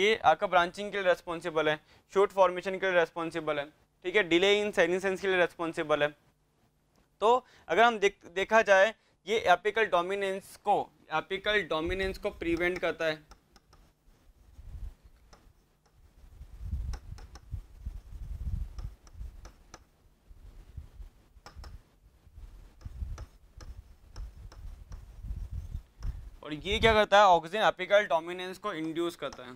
ये आपका ब्रांचिंग के लिए रेस्पॉन्सिबल है शूट फॉर्मेशन के लिए रेस्पॉन्सिबल है ठीक है डिले इन सेनिसेंस के लिए रेस्पॉन्सिबल है तो अगर हम देख देखा जाए ये एपिकल डोमिनेंस को एपिकल डोमिनेंस को प्रिवेंट करता है और ये क्या करता है ऑक्सीजन एपिकल डोमिनेंस को इंड्यूस करता है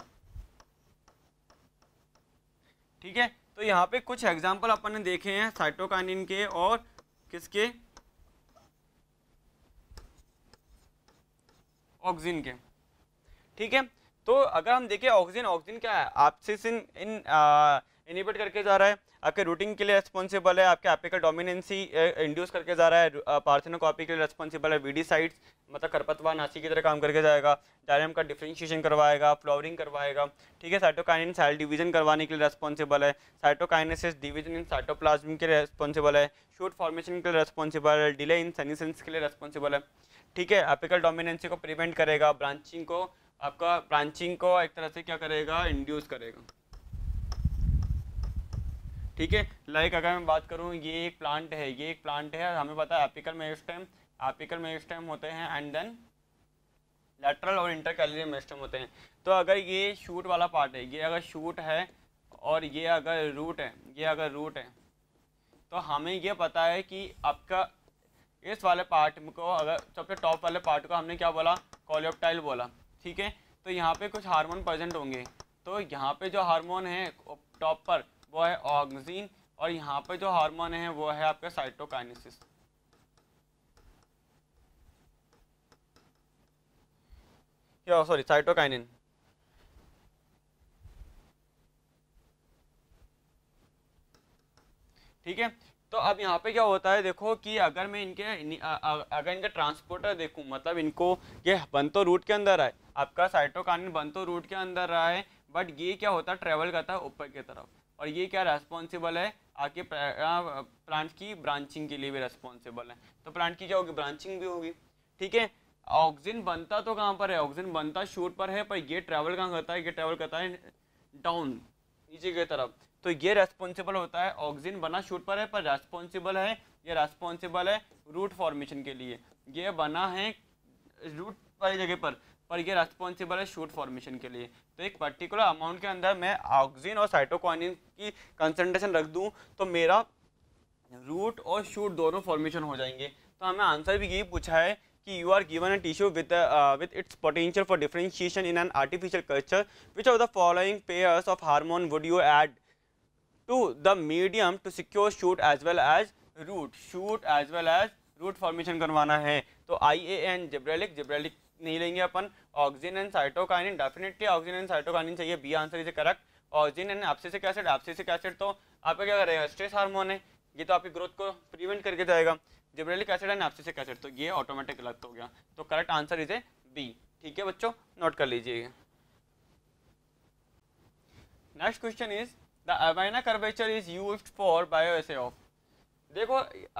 ठीक है तो यहाँ पे कुछ एग्जाम्पल अपन ने देखे हैं साइटोकानिन के और किसके ऑक्सीजन के ठीक है तो अगर हम देखें ऑक्सीजन ऑक्सीजन क्या है आपसिसिन इन इनिबिट करके जा रहा है आपके रूटिंग के लिए रेस्पॉन्सिबल है आपके एपिकल डोमिनेंसी इंड्यूस करके जा रहा है पार्थिनोकॉपी कॉपी के लिए रेस्पॉन्सिबल है वीडी साइट्स मतलब करपतवा नासी की तरह काम करके जाएगा डायरम का डिफ्रेंशिएशन करवाएगा फ्लोरिंग करवाएगा ठीक है साइटोकाइन सेल डिवीजन करवाने के लिए रेस्पॉन्सिबल है साइटोकाइनेसिस डिवीजन इन साइटोप्लाज्म के लिए रेस्पॉन्सिबल है शूट फॉर्मेशन के लिए रेस्पॉन्सिबल है डिले इन सनीसेंस के लिए रेस्पॉन्सिबल है ठीक है एपिकल डोमिनेंसी को प्रिवेंट करेगा ब्रांचिंग को आपका ब्रांचिंग को एक तरह से क्या करेगा इंड्यूस करेगा ठीक है लाइक अगर मैं बात करूँ ये एक प्लांट है ये एक प्लांट है हमें पता है एपिकल मेस्टम एपिकल मेरिस्टम होते हैं एंड देन लेटरल और इंटरकैलरी मेस्टम होते हैं तो अगर ये शूट वाला पार्ट है ये अगर शूट है और ये अगर रूट है ये अगर रूट है तो हमें ये पता है कि आपका इस वाले पार्ट को अगर सबसे टॉप वाले पार्ट को हमने क्या बोला कॉलियोप्टाइल बोला ठीक है तो यहाँ पे कुछ हार्मोन प्रेजेंट होंगे तो यहाँ पे जो हार्मोन है टॉप पर वो है ऑक्सीन और यहाँ पे जो हार्मोन है वो है आपका साइटोकाइनेसिस सॉरी साइटोकाइनिन ठीक है तो अब यहाँ पे क्या होता है देखो कि अगर मैं इनके अगर इनका ट्रांसपोर्टर देखूँ मतलब इनको ये बन तो रूट के अंदर आए आपका साइटोकानिन बन तो रूट के अंदर रहा है बट ये क्या होता है ट्रेवल करता है ऊपर की तरफ और ये क्या रेस्पॉन्सिबल है आके प्लांट की ब्रांचिंग के लिए भी रेस्पॉन्सिबल है तो प्लांट की क्या होगी ब्रांचिंग भी होगी ठीक है ऑक्सीजन बनता तो कहाँ पर है ऑक्सीजन बनता शूट पर है पर ये ट्रैवल कहाँ करता है ये ट्रैवल करता है डाउन नीचे की तरफ तो ये रेस्पॉन्सिबल होता है ऑक्सीजन बना शूट पर है पर रेस्पॉन्सिबल है ये रेस्पॉन्सिबल है रूट फॉर्मेशन के लिए ये बना है रूट वाली जगह पर पर ये रेस्पॉन्सिबल है शूट फॉर्मेशन के लिए तो एक पर्टिकुलर अमाउंट के अंदर मैं ऑक्सीजन और साइटोकॉनिन की कंसनट्रेशन रख दूँ तो मेरा रूट और शूट दोनों फॉर्मेशन हो जाएंगे तो हमें आंसर भी यही पूछा है कि you are given a tissue with with its potential for differentiation in an artificial culture which of the following pairs of hormone would you add to the medium to secure shoot as well as root shoot as well as root formation करवाना है तो I A N gibberellic gibberellic नहीं लेंगे अपन auxin and cytokinin definitely auxin and cytokinin चाहिए B answer इसे correct auxin and abscisic acid abscisic acid तो आपका क्या करेगा स्ट्रेस हार्मोन है ये तो आपकी ग्रोथ को प्रिवेंट करके जाएगा gibberellic acid and abscisic acid तो ये ऑटोमेटिक गलत हो गया तो correct answer is A B ठीक है बच्चों नोट कर लीजिए next question is the avena curvature is use for bioassay of देखो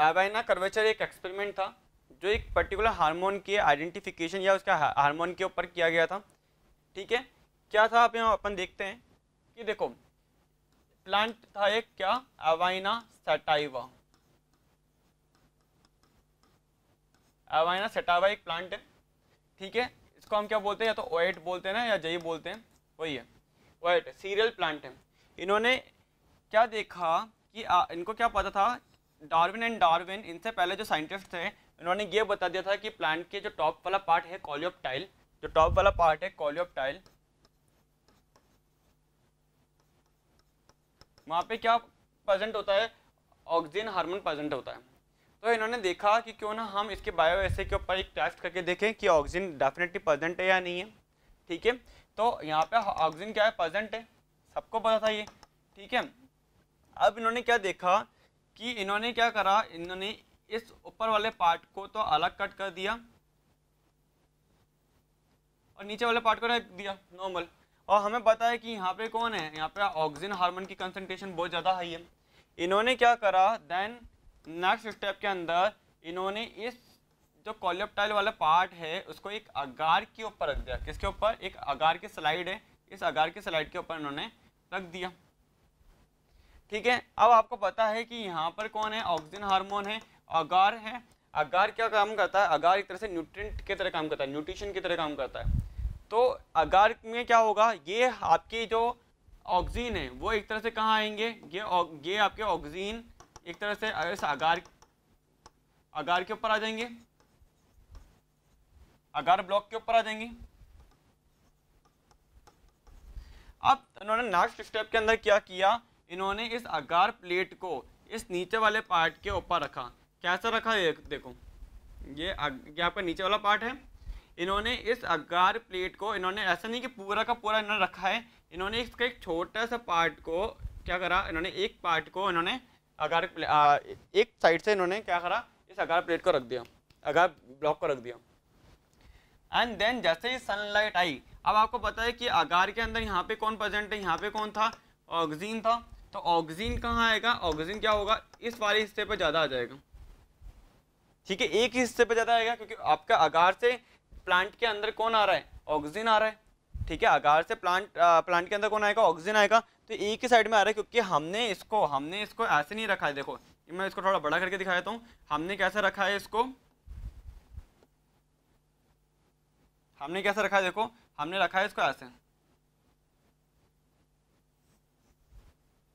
अबाइना कर्वेचर एक एक्सपेरिमेंट था जो एक पर्टिकुलर हार्मोन के आइडेंटिफिकेशन या उसका हार्मोन के ऊपर किया गया था ठीक है क्या था आप यहाँ अपन देखते हैं कि देखो प्लांट था एक क्या अवाइना सटाइवा अवाइना सटावा एक प्लांट है ठीक है इसको हम क्या बोलते हैं या तो ओएट बोलते हैं ना या जई बोलते हैं वही है ओएट सीरियल प्लांट है इन्होंने क्या देखा कि आ, इनको क्या पता था डार्विन एंड डार्विन इनसे पहले जो साइंटिस्ट थे इन्होंने ये बता दिया था कि प्लांट के जो टॉप वाला पार्ट है कॉलियोपटाइल जो टॉप वाला पार्ट है कॉलियोपटाइल वहाँ पे क्या प्रेजेंट होता है ऑक्सीजन हार्मोन प्रेजेंट होता है तो इन्होंने देखा कि क्यों ना हम इसके बायो एसे के ऊपर एक टेस्ट करके देखें कि ऑक्सीजन डेफिनेटली प्रेजेंट है या नहीं है ठीक है तो यहाँ पे ऑक्सीजन क्या है प्रेजेंट है सबको पता था ये ठीक है अब इन्होंने क्या देखा कि इन्होंने क्या करा इन्होंने इस ऊपर वाले पार्ट को तो अलग कट कर दिया और नीचे वाले पार्ट को रख दिया नॉर्मल और हमें पता है कि यहाँ पे कौन है यहाँ पे ऑक्सीजन हार्मोन की कंसंट्रेशन बहुत ज़्यादा हाई है इन्होंने क्या करा देन नेक्स्ट स्टेप के अंदर इन्होंने इस जो कॉलेप्टाइल वाला पार्ट है उसको एक अगार के ऊपर रख दिया किसके ऊपर एक अगार की स्लाइड है इस अगार की स्लाइड के ऊपर इन्होंने रख दिया ठीक है अब आपको पता है कि यहाँ पर कौन है ऑक्सीजन हार्मोन है अगार है अगार क्या काम करता है अगार एक तरह से न्यूट्रिएंट के तरह काम करता है न्यूट्रिशन की तरह काम करता है तो अगार में क्या होगा ये आपके जो ऑक्सीजन है वो एक तरह से कहाँ आएंगे ये ये आपके ऑक्सीजन एक तरह से अगार अगार के ऊपर आ जाएंगे अगार ब्लॉक के ऊपर आ जाएंगे अब इन्होंने नेक्स्ट स्टेप के अंदर क्या किया इन्होंने इस आकार प्लेट को इस नीचे वाले पार्ट के ऊपर रखा कैसा रखा ये देखो ये ये आपका नीचे वाला पार्ट है इन्होंने इस आकार प्लेट को इन्होंने ऐसा नहीं कि पूरा का पूरा इन्होंने रखा है इन्होंने इसका एक छोटा सा पार्ट को क्या करा इन्होंने एक पार्ट को इन्होंने अगार एक साइड से इन्होंने क्या करा इस आगार प्लेट को रख दिया अगार ब्लॉक को रख दिया एंड देन जैसे ही सनलाइट आई अब आपको पता है कि आगार के अंदर यहाँ पे कौन प्रेजेंट है यहाँ पे कौन था ऑक्सीजन था तो ऑक्सीजन कहाँ आएगा ऑक्सीजन क्या होगा इस वाले हिस्से पर ज़्यादा आ जाएगा ठीक है एक हिस्से पर ज़्यादा आएगा क्योंकि आपका आगार से प्लांट के अंदर कौन आ रहा है ऑक्सीजन आ रहा है ठीक है आगार से प्लांट आ, प्लांट के अंदर कौन आएगा ऑक्सीजन आएगा तो एक ही साइड में आ रहा है क्योंकि हमने इसको हमने इसको ऐसे नहीं रखा है देखो मैं इसको थोड़ा बड़ा करके दिखा देता हूँ हमने कैसे रखा है इसको हमने कैसे रखा है देखो हमने रखा है इसको ऐसे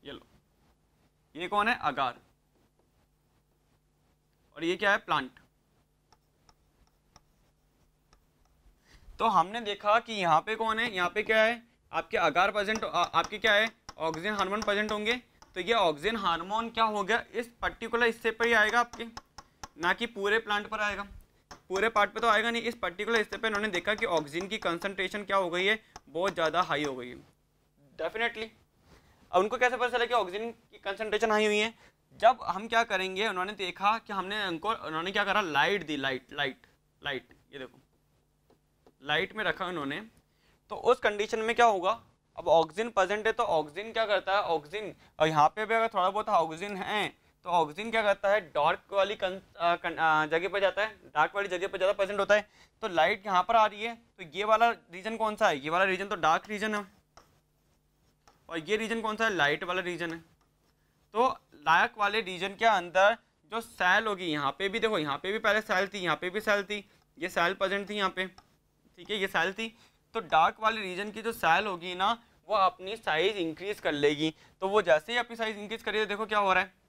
ये लो ये कौन है अगार और ये क्या है प्लांट तो हमने देखा कि यहाँ पे कौन है यहाँ पे क्या है आपके अगार प्रेजेंट आपके क्या है ऑक्सीजन हार्मोन प्रेजेंट होंगे तो ये ऑक्सीजन हार्मोन क्या हो गया इस पर्टिकुलर हिस्से पर ही आएगा आपके ना कि पूरे प्लांट पर आएगा पूरे पार्ट पे तो आएगा नहीं इस पर्टिकुलर हिस्से पे इन्होंने देखा कि ऑक्सीजन की कंसनट्रेशन क्या हो गई है बहुत ज़्यादा हाई हो गई है डेफिनेटली अब उनको कैसे पता चला कि ऑक्सीजन की कंसनट्रेशन हाई हुई है जब हम क्या करेंगे उन्होंने देखा कि हमने उनको उन्होंने क्या करा लाइट दी लाइट लाइट लाइट ये देखो लाइट में रखा उन्होंने तो उस कंडीशन में क्या होगा अब ऑक्सीजन प्रेजेंट है तो ऑक्सीजन क्या करता है ऑक्सीजन और यहाँ पे भी अगर थोड़ा बहुत ऑक्सीजन है तो ऑक्सीजन क्या करता है डार्क वाली जगह पर जाता है डार्क वाली जगह पर ज़्यादा प्रेजेंट होता है तो लाइट यहाँ पर आ रही है तो ये वाला रीजन कौन सा है ये वाला रीजन तो डार्क रीजन है और ये रीजन कौन सा है लाइट वाला रीजन है तो लाइक वाले रीजन के अंदर जो सेल होगी यहाँ पे भी देखो यहाँ पे भी पहले सेल थी यहाँ पे भी सेल थी ये सेल प्रेजेंट थी यहाँ पे ठीक है ये सेल थी तो डार्क वाले रीजन की जो सेल होगी ना वो अपनी साइज़ इंक्रीज़ कर लेगी तो वो जैसे ही अपनी साइज़ इंक्रीज़ करिए देखो क्या हो रहा है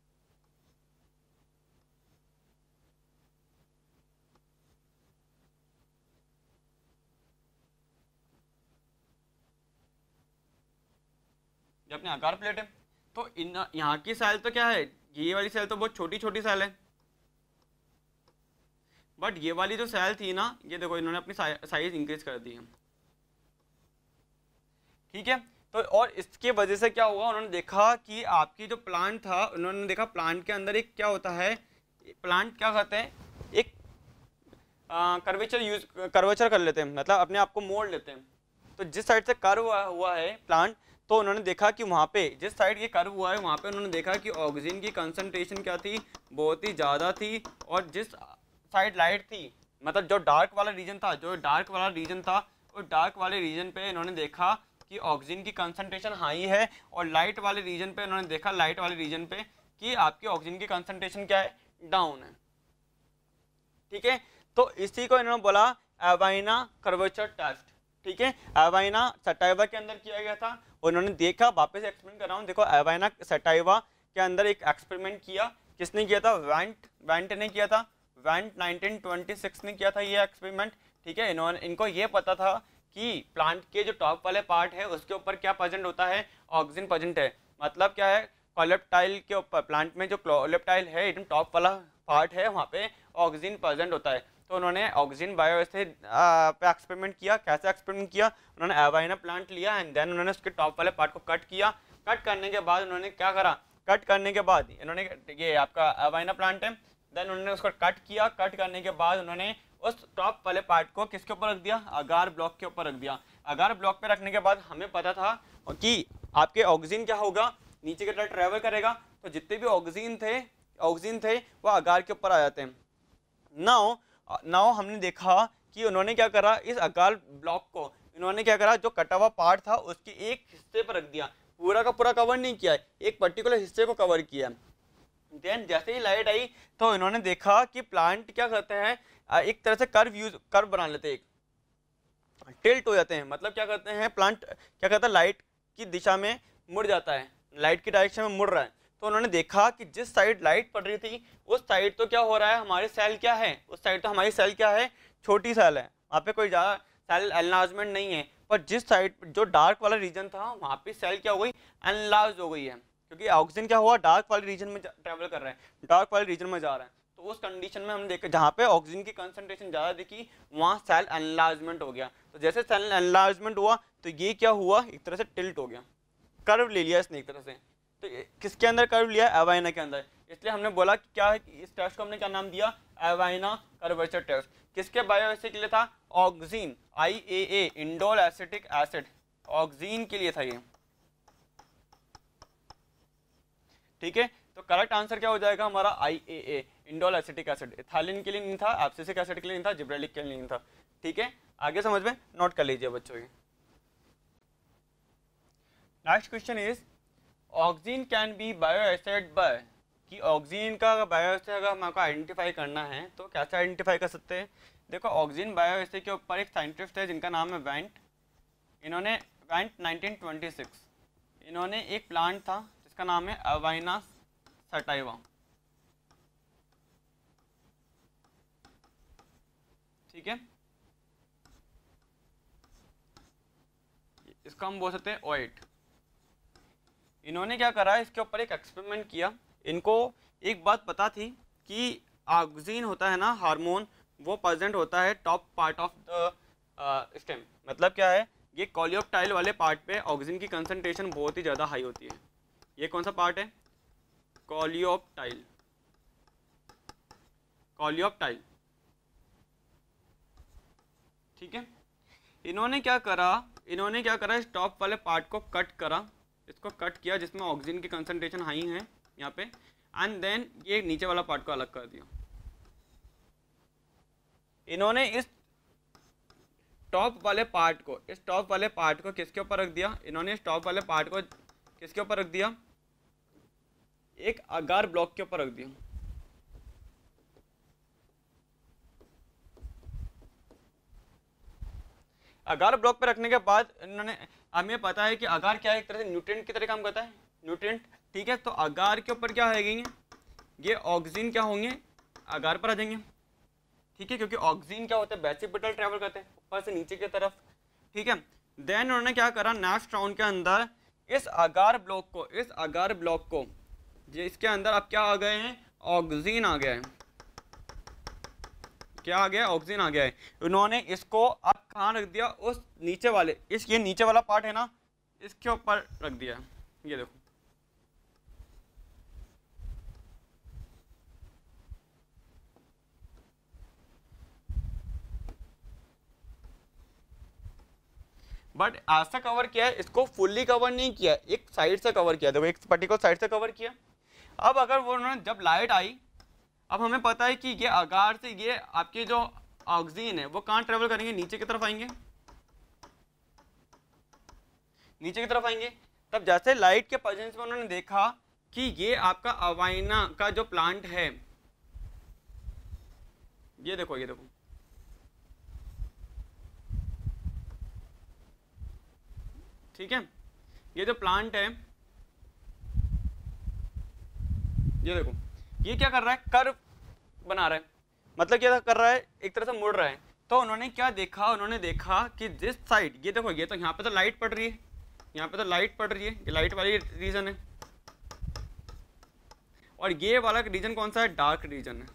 ये अपने आकार प्लेट है तो इन यहाँ की सेल तो क्या है ये वाली सेल तो बहुत छोटी छोटी सेल है बट ये वाली जो सेल थी ना ये देखो इन्होंने अपनी साइज इंक्रीज कर दी है ठीक है तो और इसके वजह से क्या हुआ उन्होंने देखा कि आपकी जो प्लांट था उन्होंने देखा प्लांट के अंदर एक क्या होता है प्लांट क्या कहते हैं एक कर्वेचर यूज कर्वेचर कर लेते हैं मतलब अपने आप को मोड़ लेते हैं तो जिस साइड से कर्व हुआ है प्लांट तो उन्होंने देखा कि वहाँ पे जिस साइड ये कर्व हुआ है वहाँ पे उन्होंने देखा कि ऑक्सीजन की कंसनट्रेशन क्या थी बहुत ही ज़्यादा थी और जिस साइड लाइट थी मतलब जो डार्क वाला रीजन था जो डार्क वाला रीजन था उस डार्क वाले रीजन पे इन्होंने देखा कि ऑक्सीजन की कंसनट्रेशन हाई है और लाइट वाले रीजन पर इन्होंने देखा लाइट वाले रीजन पे कि आपकी ऑक्सीजन की कंसनट्रेशन क्या है डाउन है ठीक है तो इसी को इन्होंने बोला एवाइना कर्वेचर टेस्ट ठीक है एवाइना सटाइवा के अंदर किया गया था उन्होंने देखा वापस एक्सप्लेन कर रहा हूँ देखो एवाइना सटाइवा के अंदर एक एक्सपेरिमेंट किया किसने किया था वैंट वैंट ने किया था वैंट 1926 ने किया था ये एक्सपेरिमेंट ठीक है इन्होंने इनको ये पता था कि प्लांट के जो टॉप वाले पार्ट है उसके ऊपर क्या प्रजेंट होता है ऑक्सीजन प्रजेंट है मतलब क्या है कॉलेप्टाइल के ऊपर प्लांट में जो कोलेप्टाइल है एकदम टॉप वाला पार्ट है वहाँ पे ऑक्सीजन प्रजेंट होता है तो उन्होंने ऑक्सीजन बायो से पे एक्सपेरिमेंट किया कैसे एक्सपेरिमेंट किया उन्होंने एवाइना प्लांट लिया एंड देन उन्होंने उसके टॉप वाले पार्ट को कट किया कट करने के बाद उन्होंने क्या करा कट करने के बाद इन्होंने ये आपका एवाइना प्लांट है देन उन्होंने उसको कट किया कट करने के बाद उन्होंने उस टॉप वाले पार्ट को किसके ऊपर रख दिया अगार ब्लॉक के ऊपर रख दिया अगार ब्लॉक पर रखने के बाद हमें पता था कि आपके ऑक्सीजन क्या होगा नीचे की तरफ ट्रेवल करेगा तो जितने भी ऑक्सीजन थे ऑक्सीजन थे वो अगार के ऊपर आ जाते हैं नाउ नाव हमने देखा कि उन्होंने क्या करा इस अकाल ब्लॉक को इन्होंने क्या करा जो कटा हुआ पार्ट था उसके एक हिस्से पर रख दिया पूरा का पूरा कवर नहीं किया एक पर्टिकुलर हिस्से को कवर किया देन जैसे ही लाइट आई तो इन्होंने देखा कि प्लांट क्या करते हैं एक तरह से कर्व यूज कर्व बना लेते हैं टिल्ट हो जाते हैं मतलब क्या करते हैं प्लांट क्या करता है लाइट की दिशा में मुड़ जाता है लाइट की डायरेक्शन में मुड़ रहा है तो उन्होंने देखा कि जिस साइड लाइट पड़ रही थी उस साइड तो क्या हो रहा है हमारी सेल क्या है उस साइड तो हमारी सेल क्या है छोटी सेल है वहाँ पे कोई ज़्यादा सेल एनलार्जमेंट नहीं है पर जिस साइड जो डार्क वाला रीजन था वहाँ पे सेल क्या हो गई एनलार्ज हो गई है क्योंकि ऑक्सीजन क्या हुआ डार्क वाले रीजन में ट्रेवल कर रहे हैं डार्क वाले रीजन में जा रहे हैं तो उस कंडीशन में हम देखें जहाँ पे ऑक्सीजन की कंसनट्रेशन ज़्यादा दिखी वहाँ सेल एनलार्जमेंट हो गया तो जैसे सेल एनलार्जमेंट हुआ तो ये क्या हुआ एक तरह से टिल्ट हो गया कर्व ले लिया इसने एक तरह से तो किसके अंदर कर्व लिया है एवाइना के अंदर इसलिए हमने बोला कि क्या है इस टेस्ट को हमने क्या नाम दिया एवाइना कर्वेचर टेस्ट किसके बायोएसिड के लिए था auxin I A A indole acetic acid auxin के लिए था ये ठीक है तो करेक्ट आंसर क्या हो जाएगा हमारा I A A indole acetic acid ethylene के लिए नहीं था एप्सिसिक एसिड के लिए नहीं था जिब्रेलिक के लिए नहीं था ठीक है आगे समझ में नोट कर लीजिए बच्चों की next question is oxygen can be bioassay by कि ऑक्सीजन का बायो एसेड अगर हमारे आइडेंटिफाई करना है तो कैसे आइडेंटिफाई कर सकते हैं देखो ऑक्सीजन बायो एसेड के ऊपर एक साइंटिस्ट है जिनका नाम है वैंट इन्होंने वैंट 1926 इन्होंने एक प्लांट था जिसका नाम है अवाइना सटाइवा ठीक है इसका हम बोल सकते हैं ओइट इन्होंने क्या करा इसके ऊपर एक एक्सपेरिमेंट किया इनको एक बात पता थी कि ऑक्सीजन होता है ना हार्मोन वो प्रजेंट होता है top part of the stem मतलब क्या है ये कॉलियोपटाइल वाले पार्ट पे ऑक्सीजन की कंसनट्रेशन बहुत ही ज़्यादा हाई होती है ये कौन सा पार्ट है कॉलियोपटाइल कॉलियोपटाइल ठीक है इन्होंने क्या करा इन्होंने क्या करा इस टॉप वाले पार्ट को कट करा इसको कट किया जिसमें ऑक्सीजन की कंसनट्रेशन हाई है यहाँ पे एंड देन ये नीचे वाला पार्ट को अलग कर दिया इन्होंने इस टॉप वाले पार्ट को इस टॉप वाले पार्ट को किसके ऊपर रख दिया इन्होंने इस टॉप वाले पार्ट को किसके ऊपर रख दिया एक अगार ब्लॉक के ऊपर रख दिया अगार ब्लॉक पर रखने के बाद इन्होंने हमें पता है कि अगार क्या है एक तरह से न्यूट्रेंट की तरह काम करता है न्यूट्रेंट ठीक है तो अगार के ऊपर क्या होगी ये ऑक्सीजन क्या होंगे अगार पर आ जाएंगे ठीक है क्योंकि ऑक्सीजन क्या होता है बैसिक पेटल ट्रैवल करते हैं ऊपर से नीचे की तरफ ठीक है देन उन्होंने क्या करा नेक्स्ट राउंड के अंदर इस अगार ब्लॉक को इस अगार ब्लॉक को जिसके अंदर अब क्या आ गए हैं ऑक्सीजन आ गया है क्या आ गया ऑक्सीजन आ गया है उन्होंने इसको अब कहाँ रख दिया उस नीचे वाले इस ये नीचे वाला पार्ट है ना इसके ऊपर रख दिया ये देखो बट ऐसा कवर किया है इसको फुल्ली कवर नहीं किया एक साइड से कवर किया देखो एक पर्टिकुलर साइड से कवर किया अब अगर वो उन्होंने जब लाइट आई अब हमें पता है कि ये अगार से ये आपके जो ऑक्सीजन है वो कहाँ ट्रेवल करेंगे नीचे की तरफ आएंगे नीचे की तरफ आएंगे तब जैसे लाइट के प्रजेंस में उन्होंने देखा कि ये आपका अवाइना का जो प्लांट है ये देखो ये देखो ठीक है ये जो प्लांट है ये देखो ये क्या कर रहा है कर बना रहा है मतलब क्या कर रहा है एक तरह से मुड़ रहा है तो उन्होंने क्या देखा उन्होंने देखा कि जिस साइड ये देखो ये तो यहाँ पे तो लाइट पड़ रही है यहाँ पे तो लाइट पड़ रही है ये लाइट वाली रीजन है और ये वाला रीजन कौन सा है डार्क रीजन है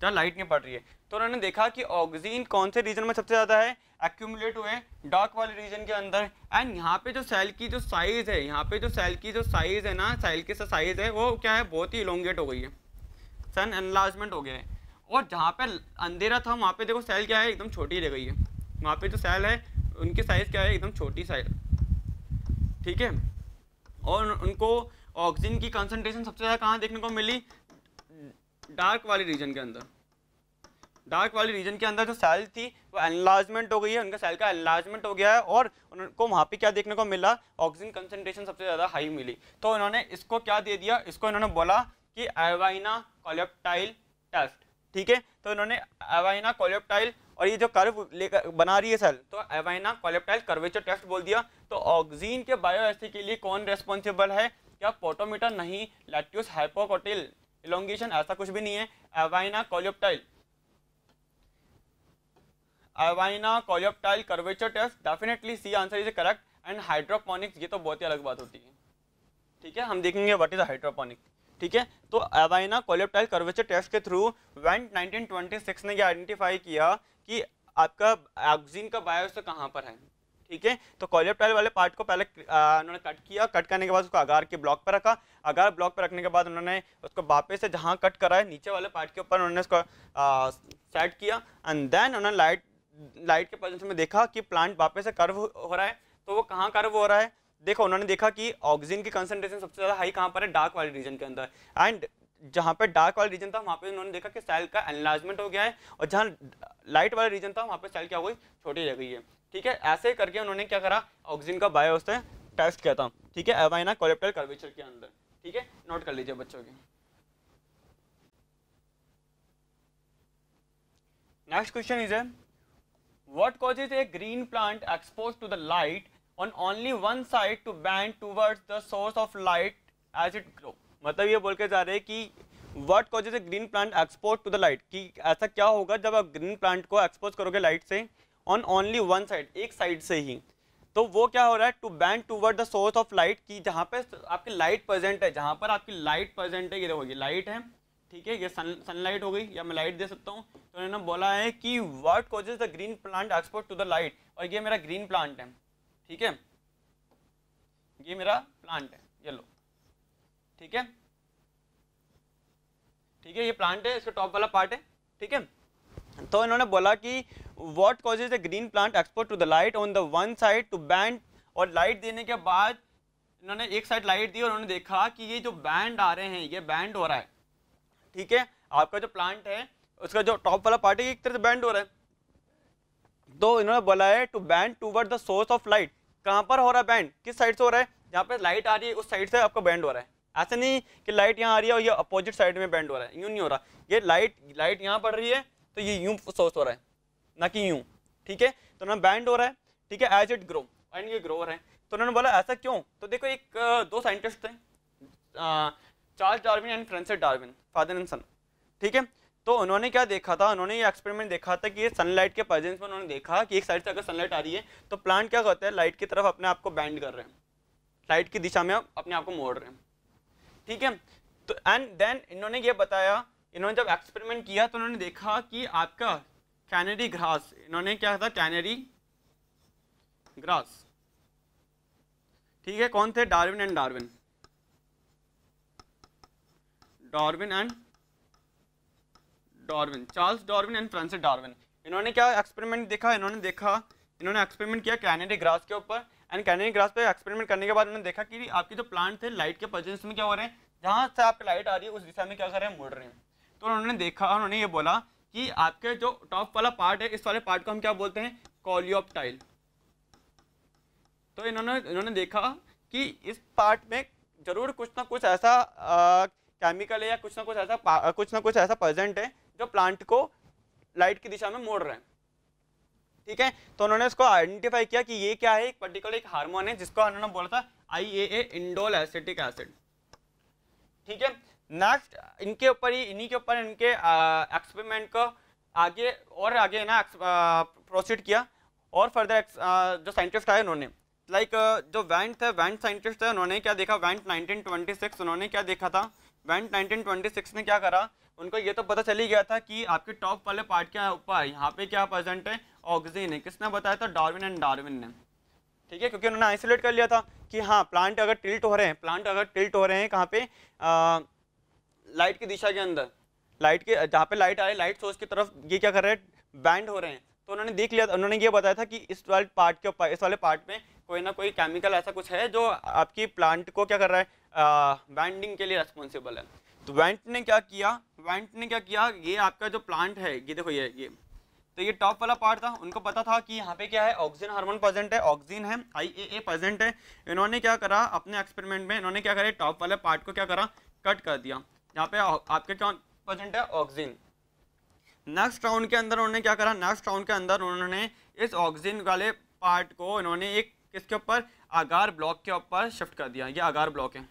जहाँ लाइट नहीं पड़ रही है तो उन्होंने देखा कि ऑक्सीजन कौन से रीजन में सबसे ज़्यादा है एक्यूमुलेट हुए डार्क वाले रीजन के अंदर एंड यहाँ पे जो सेल की जो साइज़ है यहाँ पे जो सेल की जो साइज़ है ना सेल की साइज़ है वो क्या है बहुत ही इलोंगेट हो गई है सन एनलार्जमेंट हो गया है और जहाँ पे अंधेरा था वहाँ पे देखो सेल क्या है एकदम छोटी रह गई है वहाँ पे जो सेल है उनकी साइज़ क्या है एकदम छोटी साइज ठीक है और उनको ऑक्सीजन की कंसनट्रेशन सबसे ज़्यादा कहाँ देखने को मिली डार्क वाले रीजन के अंदर डार्क वाली रीजन के अंदर जो सेल थी वो एनलार्जमेंट हो गई है उनका सेल का एनलार्जमेंट हो गया है और उनको वहाँ पे क्या देखने को मिला ऑक्सीजन कंसनट्रेशन सबसे ज़्यादा हाई मिली तो उन्होंने इसको क्या दे दिया इसको इन्होंने बोला कि एवाइना कॉलेप्टाइल टेस्ट ठीक है तो इन्होंने एवाइना कॉलेप्टाइल और ये जो कर्व लेकर बना रही है सेल तो एवाइना कॉलेप्टाइल कर्वेचर टेस्ट बोल दिया तो ऑक्सीजन के बायोएसिड के लिए कौन रेस्पॉन्सिबल है क्या पोटोमीटर नहीं लैट्यूस हाइपोकोटिल इलोंगेशन ऐसा कुछ भी नहीं है avena coleoptile avena coleoptile curvature test definitely C answer is correct and hydroponics ये तो बहुत ही अलग बात होती है ठीक है हम देखेंगे व्हाट इज हाइड्रोपोनिक ठीक है तो अवाइना कॉलियोप्टाइल कर्वेचर टेस्ट के थ्रू वेंट नाइनटीन ने यह आइडेंटिफाई किया कि आपका ऑक्सीजन का बायोस तो कहाँ पर है ठीक है तो कॉलियोप्टाइल वाले पार्ट को पहले उन्होंने कट किया कट करने के बाद उसको अगार के ब्लॉक पर रखा अगार ब्लॉक पर रखने के बाद उन्होंने उसको वापस से जहाँ कट करा है नीचे वाले पार्ट के ऊपर उन्होंने उसको सेट किया एंड देन उन्होंने लाइट लाइट के पोजिशन में देखा कि प्लांट वापस से कर्व हो रहा है तो वो कहाँ कर्व हो रहा है देखो उन्होंने देखा कि ऑक्सीजन की कंसनट्रेशन सबसे ज़्यादा हाई कहाँ पर है डार्क वाले रीजन के अंदर एंड जहाँ पर डार्क वाला रीजन था वहाँ पर उन्होंने देखा कि सेल का एनलार्जमेंट हो गया है और जहाँ लाइट वाला रीजन था वहाँ पर सेल क्या हो गई छोटी रह गई है ठीक है ऐसे करके उन्होंने क्या करा ऑक्सीजन का बायो उसने टेस्ट किया था ठीक है एवाइना कोलेप्टल कर्वेचर के अंदर ठीक है नोट कर लीजिए बच्चों की नेक्स्ट क्वेश्चन इज है What causes a green plant exposed to the light on only one side to bend towards the source of light as it grow? मतलब ये बोल के जा रहे हैं कि what cause is a green plant expose to the light कि ऐसा क्या होगा जब आप ग्रीन प्लांट को एक्सपोज करोगे लाइट से ऑन ओनली वन साइड एक साइड से ही तो वो क्या हो रहा है to bend toward the source of light कि जहाँ पे आपकी लाइट प्रेजेंट है जहाँ पर आपकी लाइट प्रेजेंट है ये देखो ये लाइट है ठीक है ये सन सनलाइट हो गई या मैं लाइट दे सकता हूँ तो उन्होंने बोला है कि what causes the green plant export to the light और ये मेरा ग्रीन प्लांट है ठीक है ये मेरा प्लांट है ये लो ठीक है ठीक है ये प्लांट है इसका टॉप वाला पार्ट है ठीक है तो इन्होंने बोला कि what causes the green plant export to the light on the one side to bend और लाइट देने के बाद इन्होंने एक साइड लाइट दी और उन्होंने देखा कि ये जो बैंड आ रहे हैं ये बैंड हो रहा है ठीक है आपका जो प्लांट है उसका जो टॉप वाला पार्ट है एक तरह से बैंड हो रहा है तो इन्होंने बोला है to bend toward the source of light कहाँ पर हो रहा है बैंड किस साइड से हो रहा है जहाँ पर लाइट आ रही है उस साइड से आपका बैंड हो रहा है ऐसे नहीं कि लाइट यहाँ आ रही है और ये अपोजिट साइड में बैंड हो रहा है यूँ नहीं हो रहा ये लाइट लाइट यहाँ पड़ रही है तो ये यूँ सोर्स हो रहा है ना कि यूँ ठीक है तो उन्होंने बैंड हो रहा है ठीक है एज इट ग्रो एंड ये ग्रो हो रहा है तो उन्होंने बोला ऐसा क्यों तो देखो एक दो साइंटिस्ट थे Charles Darwin and Francis Darwin father and son ठीक है तो उन्होंने क्या देखा था उन्होंने ये एक्सपेरिमेंट देखा था कि ये सनलाइट के प्रेजेंस में उन्होंने देखा कि एक साइड से अगर सनलाइट आ रही है तो प्लांट क्या करते हैं लाइट की तरफ अपने आप को बैंड कर रहे हैं लाइट की दिशा में अपने आप को मोड़ रहे हैं ठीक है तो एंड देन इन्होंने ये बताया इन्होंने जब एक्सपेरिमेंट किया तो उन्होंने देखा कि आपका कैनरी ग्रास इन्होंने क्या था कैनरी ग्रास ठीक है कौन थे Darwin and Darwin Darwin and Darwin Charles Darwin and Francis Darwin इन्होंने क्या एक्सपेरिमेंट देखा इन्होंने देखा इन्होंने एक्सपेरिमेंट किया कैनेडी ग्रास के ऊपर एंड कैनेडी ग्रास पे एक्सपेरिमेंट करने के बाद उन्होंने देखा कि आपके जो प्लांट थे लाइट के प्रेजेंस में क्या हो रहे हैं जहाँ से आपकी लाइट आ रही है उस दिशा में क्या कर रहे हैं मुड़ रहे हैं तो उन्होंने देखा उन्होंने ये बोला कि आपके जो टॉप वाला पार्ट है इस वाले पार्ट को हम क्या बोलते हैं कॉलियोपटाइल तो इन्होंने इन्होंने देखा कि इस पार्ट में ज़रूर कुछ ना कुछ ऐसा आ, केमिकल है या कुछ ना कुछ ऐसा कुछ ना कुछ ऐसा प्रेजेंट है जो प्लांट को लाइट की दिशा में मोड़ रहे हैं ठीक है तो उन्होंने इसको आइडेंटिफाई किया कि ये क्या है एक पर्टिकुलर एक हार्मोन है जिसको उन्होंने बोला था I A A indole acetic acid ठीक है नेक्स्ट इनके ऊपर ही इन्हीं के ऊपर इनके एक्सपेरिमेंट को आगे और आगे ना प्रोसीड किया और फर्दर जो साइंटिस्ट आए उन्होंने लाइक like, जो वैंट थे वैंट साइंटिस्ट थे उन्होंने क्या देखा वैंट 1926 उन्होंने क्या देखा था बैंड 1926 ने क्या करा उनको ये तो पता चल ही गया था कि आपके टॉप वाले पार्ट के ऊपर यहाँ पे क्या प्रेजेंट है ऑक्सीजन है किसने बताया था डार्विन एंड डार्विन ने ठीक है क्योंकि उन्होंने आइसोलेट कर लिया था कि हाँ प्लांट अगर टिल्ट हो रहे हैं प्लांट अगर टिल्ट हो रहे हैं कहाँ पे आ, लाइट की दिशा के अंदर लाइट के जहाँ पे लाइट आए लाइट सोर्स की तरफ ये क्या कर रहे हैं बैंड हो रहे हैं तो उन्होंने देख लिया उन्होंने ये बताया था कि इस वाले पार्ट के ऊपर इस वाले पार्ट में कोई ना कोई केमिकल ऐसा कुछ है जो आपकी प्लांट को क्या कर रहा है बैंडिंग के लिए रेस्पॉन्सिबल है तो वेंट ने क्या किया वेंट ने क्या किया ये आपका जो प्लांट है ये देखो ये ये तो ये टॉप वाला पार्ट था उनको पता था कि यहाँ पे क्या है ऑक्सीजन हार्मोन प्रेजेंट है ऑक्सीजन है आई ए ए प्रेजेंट है इन्होंने क्या करा अपने एक्सपेरिमेंट में इन्होंने क्या करा टॉप वाले पार्ट को क्या करा कट कर दिया यहाँ पे आपके क्या प्रेजेंट है ऑक्सीजन नेक्स्ट राउंड के अंदर उन्होंने क्या करा नेक्स्ट राउंड के अंदर उन्होंने इस ऑक्सीजन वाले पार्ट को इन्होंने एक किसके ऊपर आगार ब्लॉक के ऊपर शिफ्ट कर दिया ये आगार ब्लॉक है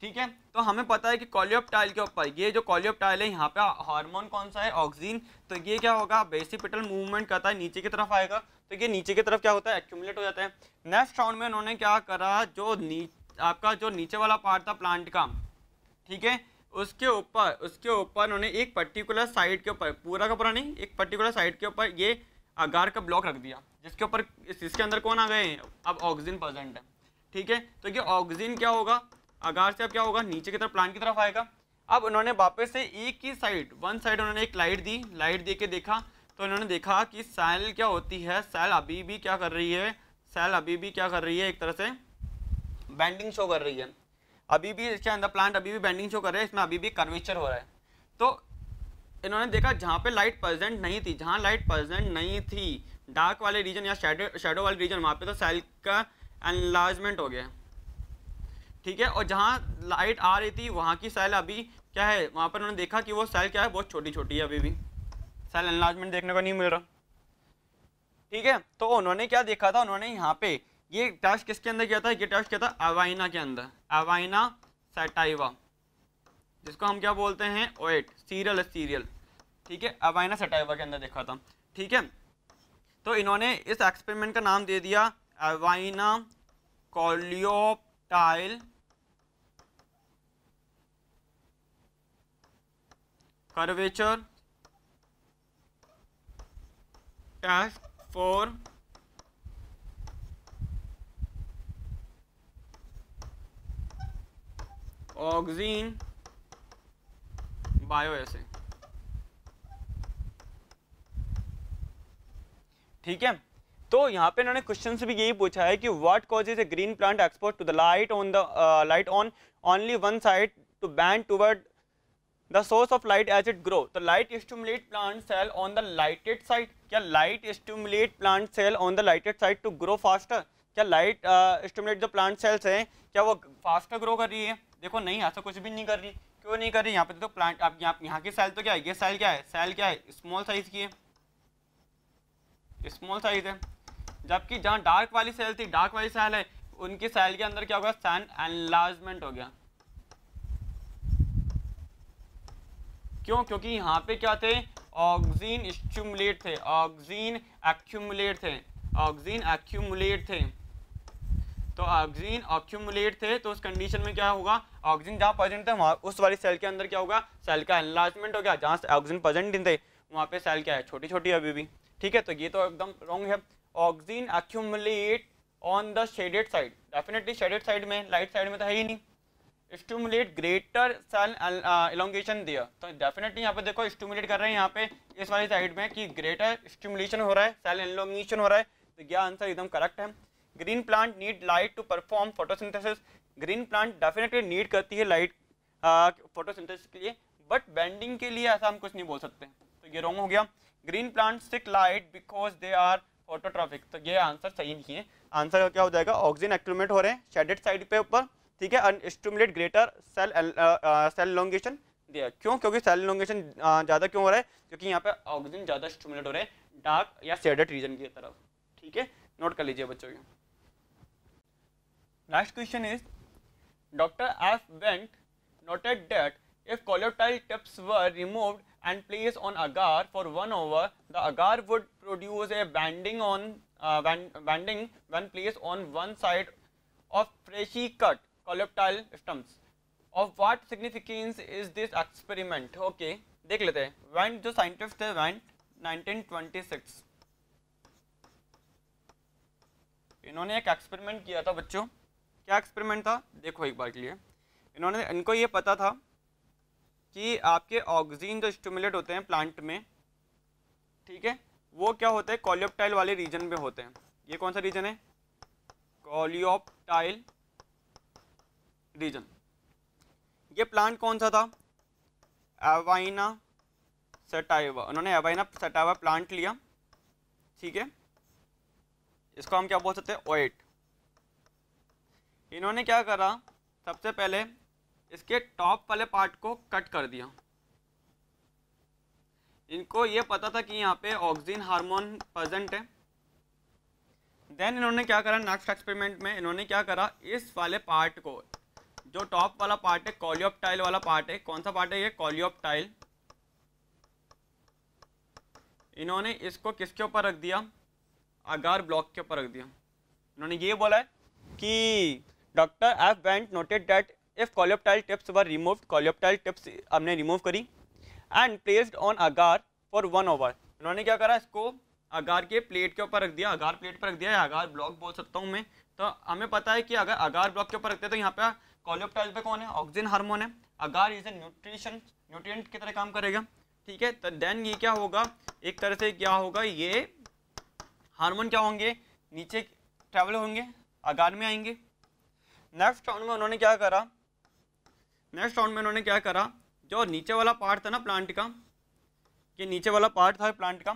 ठीक है तो हमें पता है कि कॉलियोपटाइल के ऊपर ये जो कॉलियोपटाइल है यहाँ पे हार्मोन कौन सा है ऑक्सीजन तो ये क्या होगा बेसिपिटल मूवमेंट करता है नीचे की तरफ आएगा तो ये नीचे की तरफ क्या होता है एक्यूमुलेट हो जाता है नेक्स्ट राउंड में उन्होंने क्या करा जो नी आपका जो नीचे वाला पार्ट था प्लांट का ठीक है उसके ऊपर उसके ऊपर उन्होंने एक पर्टिकुलर साइड के ऊपर पूरा का पूरा नहीं एक पर्टिकुलर साइड के ऊपर ये अगार का ब्लॉक रख दिया जिसके ऊपर इसके अंदर कौन आ गए अब ऑक्सीजन प्रेजेंट है ठीक है तो ये ऑक्सीजन क्या होगा आगार से अब क्या होगा नीचे की तरफ प्लांट की तरफ आएगा अब उन्होंने वापस से एक ही साइड वन साइड उन्होंने एक लाइट दी लाइट दे के देखा तो उन्होंने देखा कि सेल क्या होती है सेल अभी भी क्या कर रही है सेल अभी भी क्या कर रही है एक तरह से बैंडिंग शो कर रही है अभी भी इसके अंदर प्लांट अभी भी बैंडिंग शो कर रहा है इसमें अभी भी कर्वेचर हो रहा है तो इन्होंने देखा जहाँ पे लाइट प्रेजेंट नहीं थी जहाँ लाइट प्रेजेंट नहीं थी डार्क वाले रीजन या शेडो शेडो वाले रीजन वहाँ पे तो सेल का एनलार्जमेंट हो गया ठीक है और जहाँ लाइट आ रही थी वहाँ की सेल अभी क्या है वहाँ पर उन्होंने देखा कि वो सेल क्या है बहुत छोटी छोटी है अभी भी सेल एनलाजमेंट देखने को नहीं मिल रहा ठीक है तो उन्होंने क्या देखा था उन्होंने यहाँ पे ये टेस्ट किसके अंदर किया था ये टेस्ट किया था अवाइना के अंदर अवाइना सेटाइवा जिसको हम क्या बोलते हैं ओएट सीरियल सीरियल ठीक है अवाइना सेटाइवा के अंदर देखा था ठीक है तो इन्होंने इस एक्सपेरिमेंट का नाम दे दिया avena coleoptile curvature task for auxin bioassay ठीक है तो यहाँ पे इन्होंने क्वेश्चन से भी यही पूछा है कि what causes a green plant export to the light on the light on only one side to bend toward the source of light as it grow तो light stimulate plant cell on the lighted side क्या light stimulate plant cell on the lighted side to grow faster क्या light stimulate uh, जो plant cells हैं क्या वो faster grow कर रही है देखो नहीं ऐसा कुछ भी नहीं कर रही क्यों नहीं कर रही यहाँ पे तो प्लांट आप यहाँ यहाँ की सेल तो क्या है ये सेल क्या है सेल क्या है स्मॉल साइज की है स्मॉल साइज है जबकि जहाँ डार्क वाली सेल थी डार्क वाली सेल है उनकी सेल के अंदर क्या होगा सन एनलार्जमेंट हो गया क्यों क्योंकि यहाँ पे क्या थे ऑक्सीन स्टूमुलेट थे ऑक्सीन एक्यूमुलेट थे ऑक्सीन एक्यूमुलेट थे तो ऑक्सीन ऑक्यूमुलेट थे तो उस कंडीशन में क्या होगा ऑक्सीजन जहाँ प्रेजेंट थे वहाँ उस वाली सेल के अंदर क्या होगा सेल का एनलार्जमेंट हो गया जहाँ ऑक्सीजन प्रेजेंट थे वहाँ पे सेल क्या है छोटी छोटी अभी भी ठीक है तो ये तो एकदम रॉन्ग है oxygen accumulate on the shaded side definitely shaded side में लाइट साइड में तो है ही नहीं स्टूमुलेट ग्रेटर सेल इलोंगेशन दिया तो डेफिनेटली यहाँ पे देखो स्टूमुलेट कर रहे हैं यहाँ पे इस वाली साइड में कि ग्रेटर स्टूमुलेशन हो रहा है सेल इलोंगेशन हो रहा है तो यह आंसर एकदम करेक्ट है green plant need light to perform photosynthesis green plant definitely need करती है लाइट फोटोसिंथेसिस uh, के लिए बट बेंडिंग के लिए ऐसा हम कुछ नहीं बोल सकते तो ये रॉन्ग हो गया green plant seek light because they are phototrophic तो ये आंसर सही नहीं है आंसर क्या हो जाएगा ऑक्सीजन एक्मेट हो रहे हैं शेडेड साइड पे ऊपर ठीक है अनस्टूमुलेट ग्रेटर सेल सेल लोंगेशन दिया क्यों क्योंकि सेल लोंगेशन ज़्यादा क्यों हो रहा है क्योंकि यहाँ पे ऑक्सीजन ज़्यादा स्टूमुलेट हो रहे हैं डार्क या शेडेड रीजन की तरफ ठीक है नोट कर लीजिए बच्चों के last question is doctor F Went noted that If colloidal tips were removed and placed on agar for one hour, the agar would produce a banding on uh, band, banding when placed on one side of freshly cut colloidal stems. Of what significance is this experiment? Okay, dekh lete hain When the scientists थे when 1926 इन्होंने एक experiment किया था बच्चों क्या experiment था देखो एक बार के लिए इन्होंने इनको ये पता था कि आपके ऑक्सीजन जो स्टमुलेट होते हैं प्लांट में ठीक है वो क्या होते हैं कॉलियोपटाइल वाले रीजन में होते हैं ये कौन सा रीजन है कॉलियोपटाइल रीजन ये प्लांट कौन सा था एवाइना सटाइवा उन्होंने एवाइना सेटाइवा प्लांट लिया ठीक है इसको हम क्या बोल सकते हैं ओएट इन्होंने क्या करा सबसे पहले इसके टॉप वाले पार्ट को कट कर दिया इनको ये पता था कि यहाँ पे ऑक्सीजन हार्मोन प्रजेंट है देन इन्होंने क्या करा नेक्स्ट एक्सपेरिमेंट में इन्होंने क्या करा इस वाले पार्ट को जो टॉप वाला पार्ट है कॉलियोपटाइल वाला पार्ट है कौन सा पार्ट है ये कॉलियोपटाइल इन्होंने इसको किसके ऊपर रख दिया अगार ब्लॉक के ऊपर रख दिया इन्होंने ये बोला है कि doctor F Went noted that if coleoptile tips were remove coleoptile tips हमने रिमूव करी and placed on agar for one over उन्होंने क्या करा इसको अगार के प्लेट के ऊपर रख दिया अगार प्लेट पर रख दिया या अगार ब्लॉक बोल सकता हूँ मैं तो हमें पता है कि अगर अगार ब्लॉक के ऊपर रखते हैं तो यहाँ पे कॉलियोप्टाइल पे कौन है ऑक्सीजन हार्मोन है agar is a nutrition nutrient की तरह काम करेगा ठीक है तो देन ये क्या होगा एक तरह से क्या होगा ये हार्मोन क्या होंगे नीचे ट्रेवल होंगे अगार में आएंगे नेक्स्ट राउंड में उन्होंने क्या करा नेक्स्ट राउंड में उन्होंने क्या करा जो नीचे वाला पार्ट था ना प्लांट का ये नीचे वाला पार्ट था प्लांट का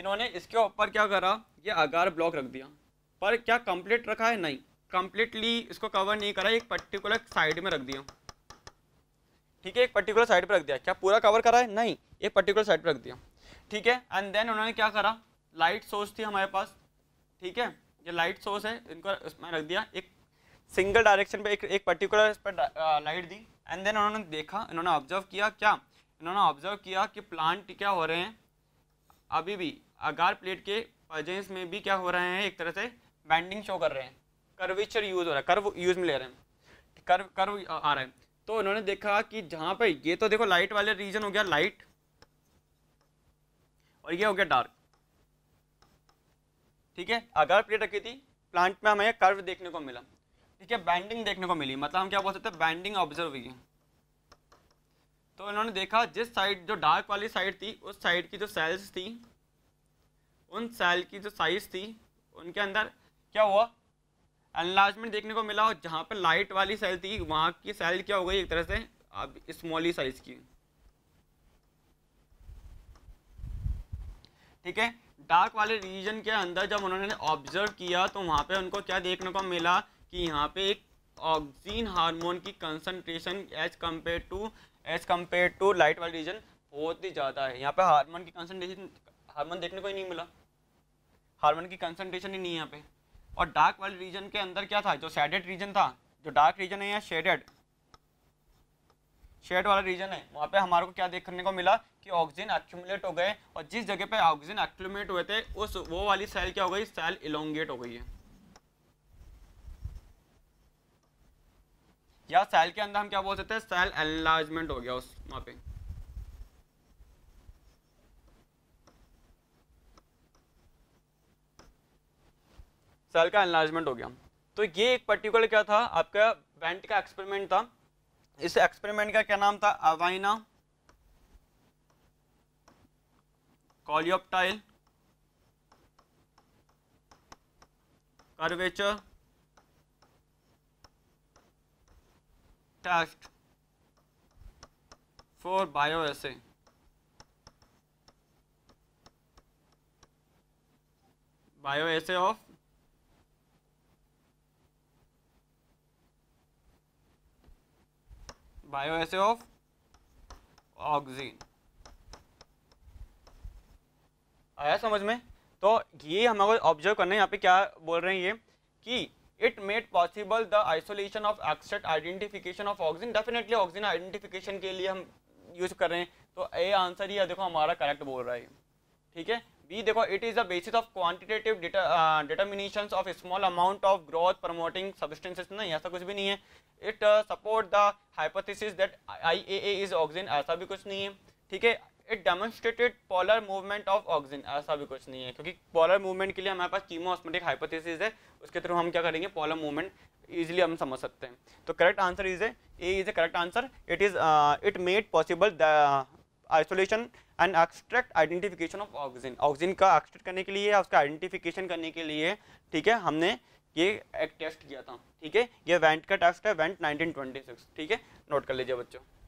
इन्होंने इसके ऊपर क्या करा ये आगार ब्लॉक रख दिया पर क्या कंप्लीट रखा है नहीं कंप्लीटली इसको कवर नहीं करा एक पर्टिकुलर साइड में रख दिया ठीक है एक पर्टिकुलर साइड पर रख दिया क्या पूरा कवर करा है नहीं एक पर्टिकुलर साइड पर रख दिया ठीक है एंड देन उन्होंने क्या करा लाइट सोर्स थी हमारे पास ठीक है ये लाइट सोर्स है इनको इसमें रख दिया एक सिंगल डायरेक्शन पे एक एक पर्टिकुलर इस पर लाइट दी एंड देन उन्होंने देखा इन्होंने ऑब्जर्व किया क्या इन्होंने ऑब्जर्व किया कि प्लांट क्या हो रहे हैं अभी भी अगार प्लेट के पजेंस में भी क्या हो रहे हैं एक तरह से बैंडिंग शो कर रहे हैं कर्वेचर यूज़ हो रहा है कर्व यूज़ में ले रहे हैं कर्व कर्व आ रहे हैं तो उन्होंने देखा कि जहाँ पर ये तो देखो लाइट वाले रीजन हो गया लाइट और ये हो गया डार्क ठीक है अगार प्लेट रखी थी प्लांट में हमें कर्व देखने को मिला ठीक है बैंडिंग देखने को मिली मतलब हम क्या बोल सकते हैं बैंडिंग ऑब्जर्व हुई तो इन्होंने देखा जिस साइड जो डार्क वाली साइड थी उस साइड की जो सेल्स थी उन सेल की जो साइज थी उनके अंदर क्या हुआ एनलार्जमेंट देखने को मिला और जहाँ पर लाइट वाली सेल थी वहाँ की सेल क्या हो गई एक तरह से अब स्मॉली साइज की ठीक है डार्क वाले रीजन के अंदर जब उन्होंने ऑब्जर्व किया तो वहाँ पे उनको क्या देखने को मिला कि यहाँ पे एक ऑक्सीन हार्मोन की concentration as compare to as compare to light वाले रीजन बहुत ही ज़्यादा है यहाँ पे हार्मोन की कंसनट्रेशन हार्मोन देखने को ही नहीं मिला हार्मोन की कंसनट्रेशन ही नहीं है यहाँ पे और डार्क वाले रीजन के अंदर क्या था जो शेडेड रीजन था जो डार्क रीजन है या शेडेड शेड वाला रीजन है वहाँ पे हमारे को क्या देखने को मिला कि ऑक्सीजन एक्यूमुलेट हो गए और जिस जगह पे ऑक्सीजन एक्यूमुलेट हुए थे उस वो वाली सेल क्या हो गई सेल इलोंगेट हो गई है या सेल के अंदर हम क्या बोल सकते हैं सेल एनलार्जमेंट हो गया उस वहां पे सेल का एनलार्जमेंट हो गया तो ये एक पर्टिकुलर क्या था आपका वेंट का एक्सपेरिमेंट था इस एक्सपेरिमेंट का क्या नाम था avena coleoptile curvature task for bioassay bioassay of bioassay of oxygen आया समझ में तो ये हमारे ऑब्जर्व करना है यहाँ पे क्या बोल रहे हैं ये कि it made possible the isolation of exact identification of oxygen definitely oxygen identification के लिए हम यूज कर रहे हैं तो ए आंसर ही देखो हमारा करेक्ट बोल रहा है ठीक है बी देखो it is the basis of quantitative determination of small amount of growth promoting substances नहीं ऐसा कुछ भी नहीं है it support the hypothesis that I A A is oxygen ऐसा भी कुछ नहीं है ठीक है it demonstrated polar movement of oxygen ऐसा भी कुछ नहीं है क्योंकि पोलर मूवमेंट के लिए हमारे पास कीमोस्मेटिक हाइपोथेसिस है उसके थ्रू हम क्या करेंगे पोलर मूवमेंट ईजिली हम समझ सकते हैं तो correct answer is A A is A correct answer it is it made possible isolation and extract identification of oxygen oxygen का एक्सट्रैक्ट करने के लिए या उसका आइडेंटिफिकेशन करने के लिए ठीक है हमने ये एक टेस्ट किया था ठीक है ये वेंट का टेस्ट है वेंट 1926 ठीक है नोट कर लीजिए बच्चों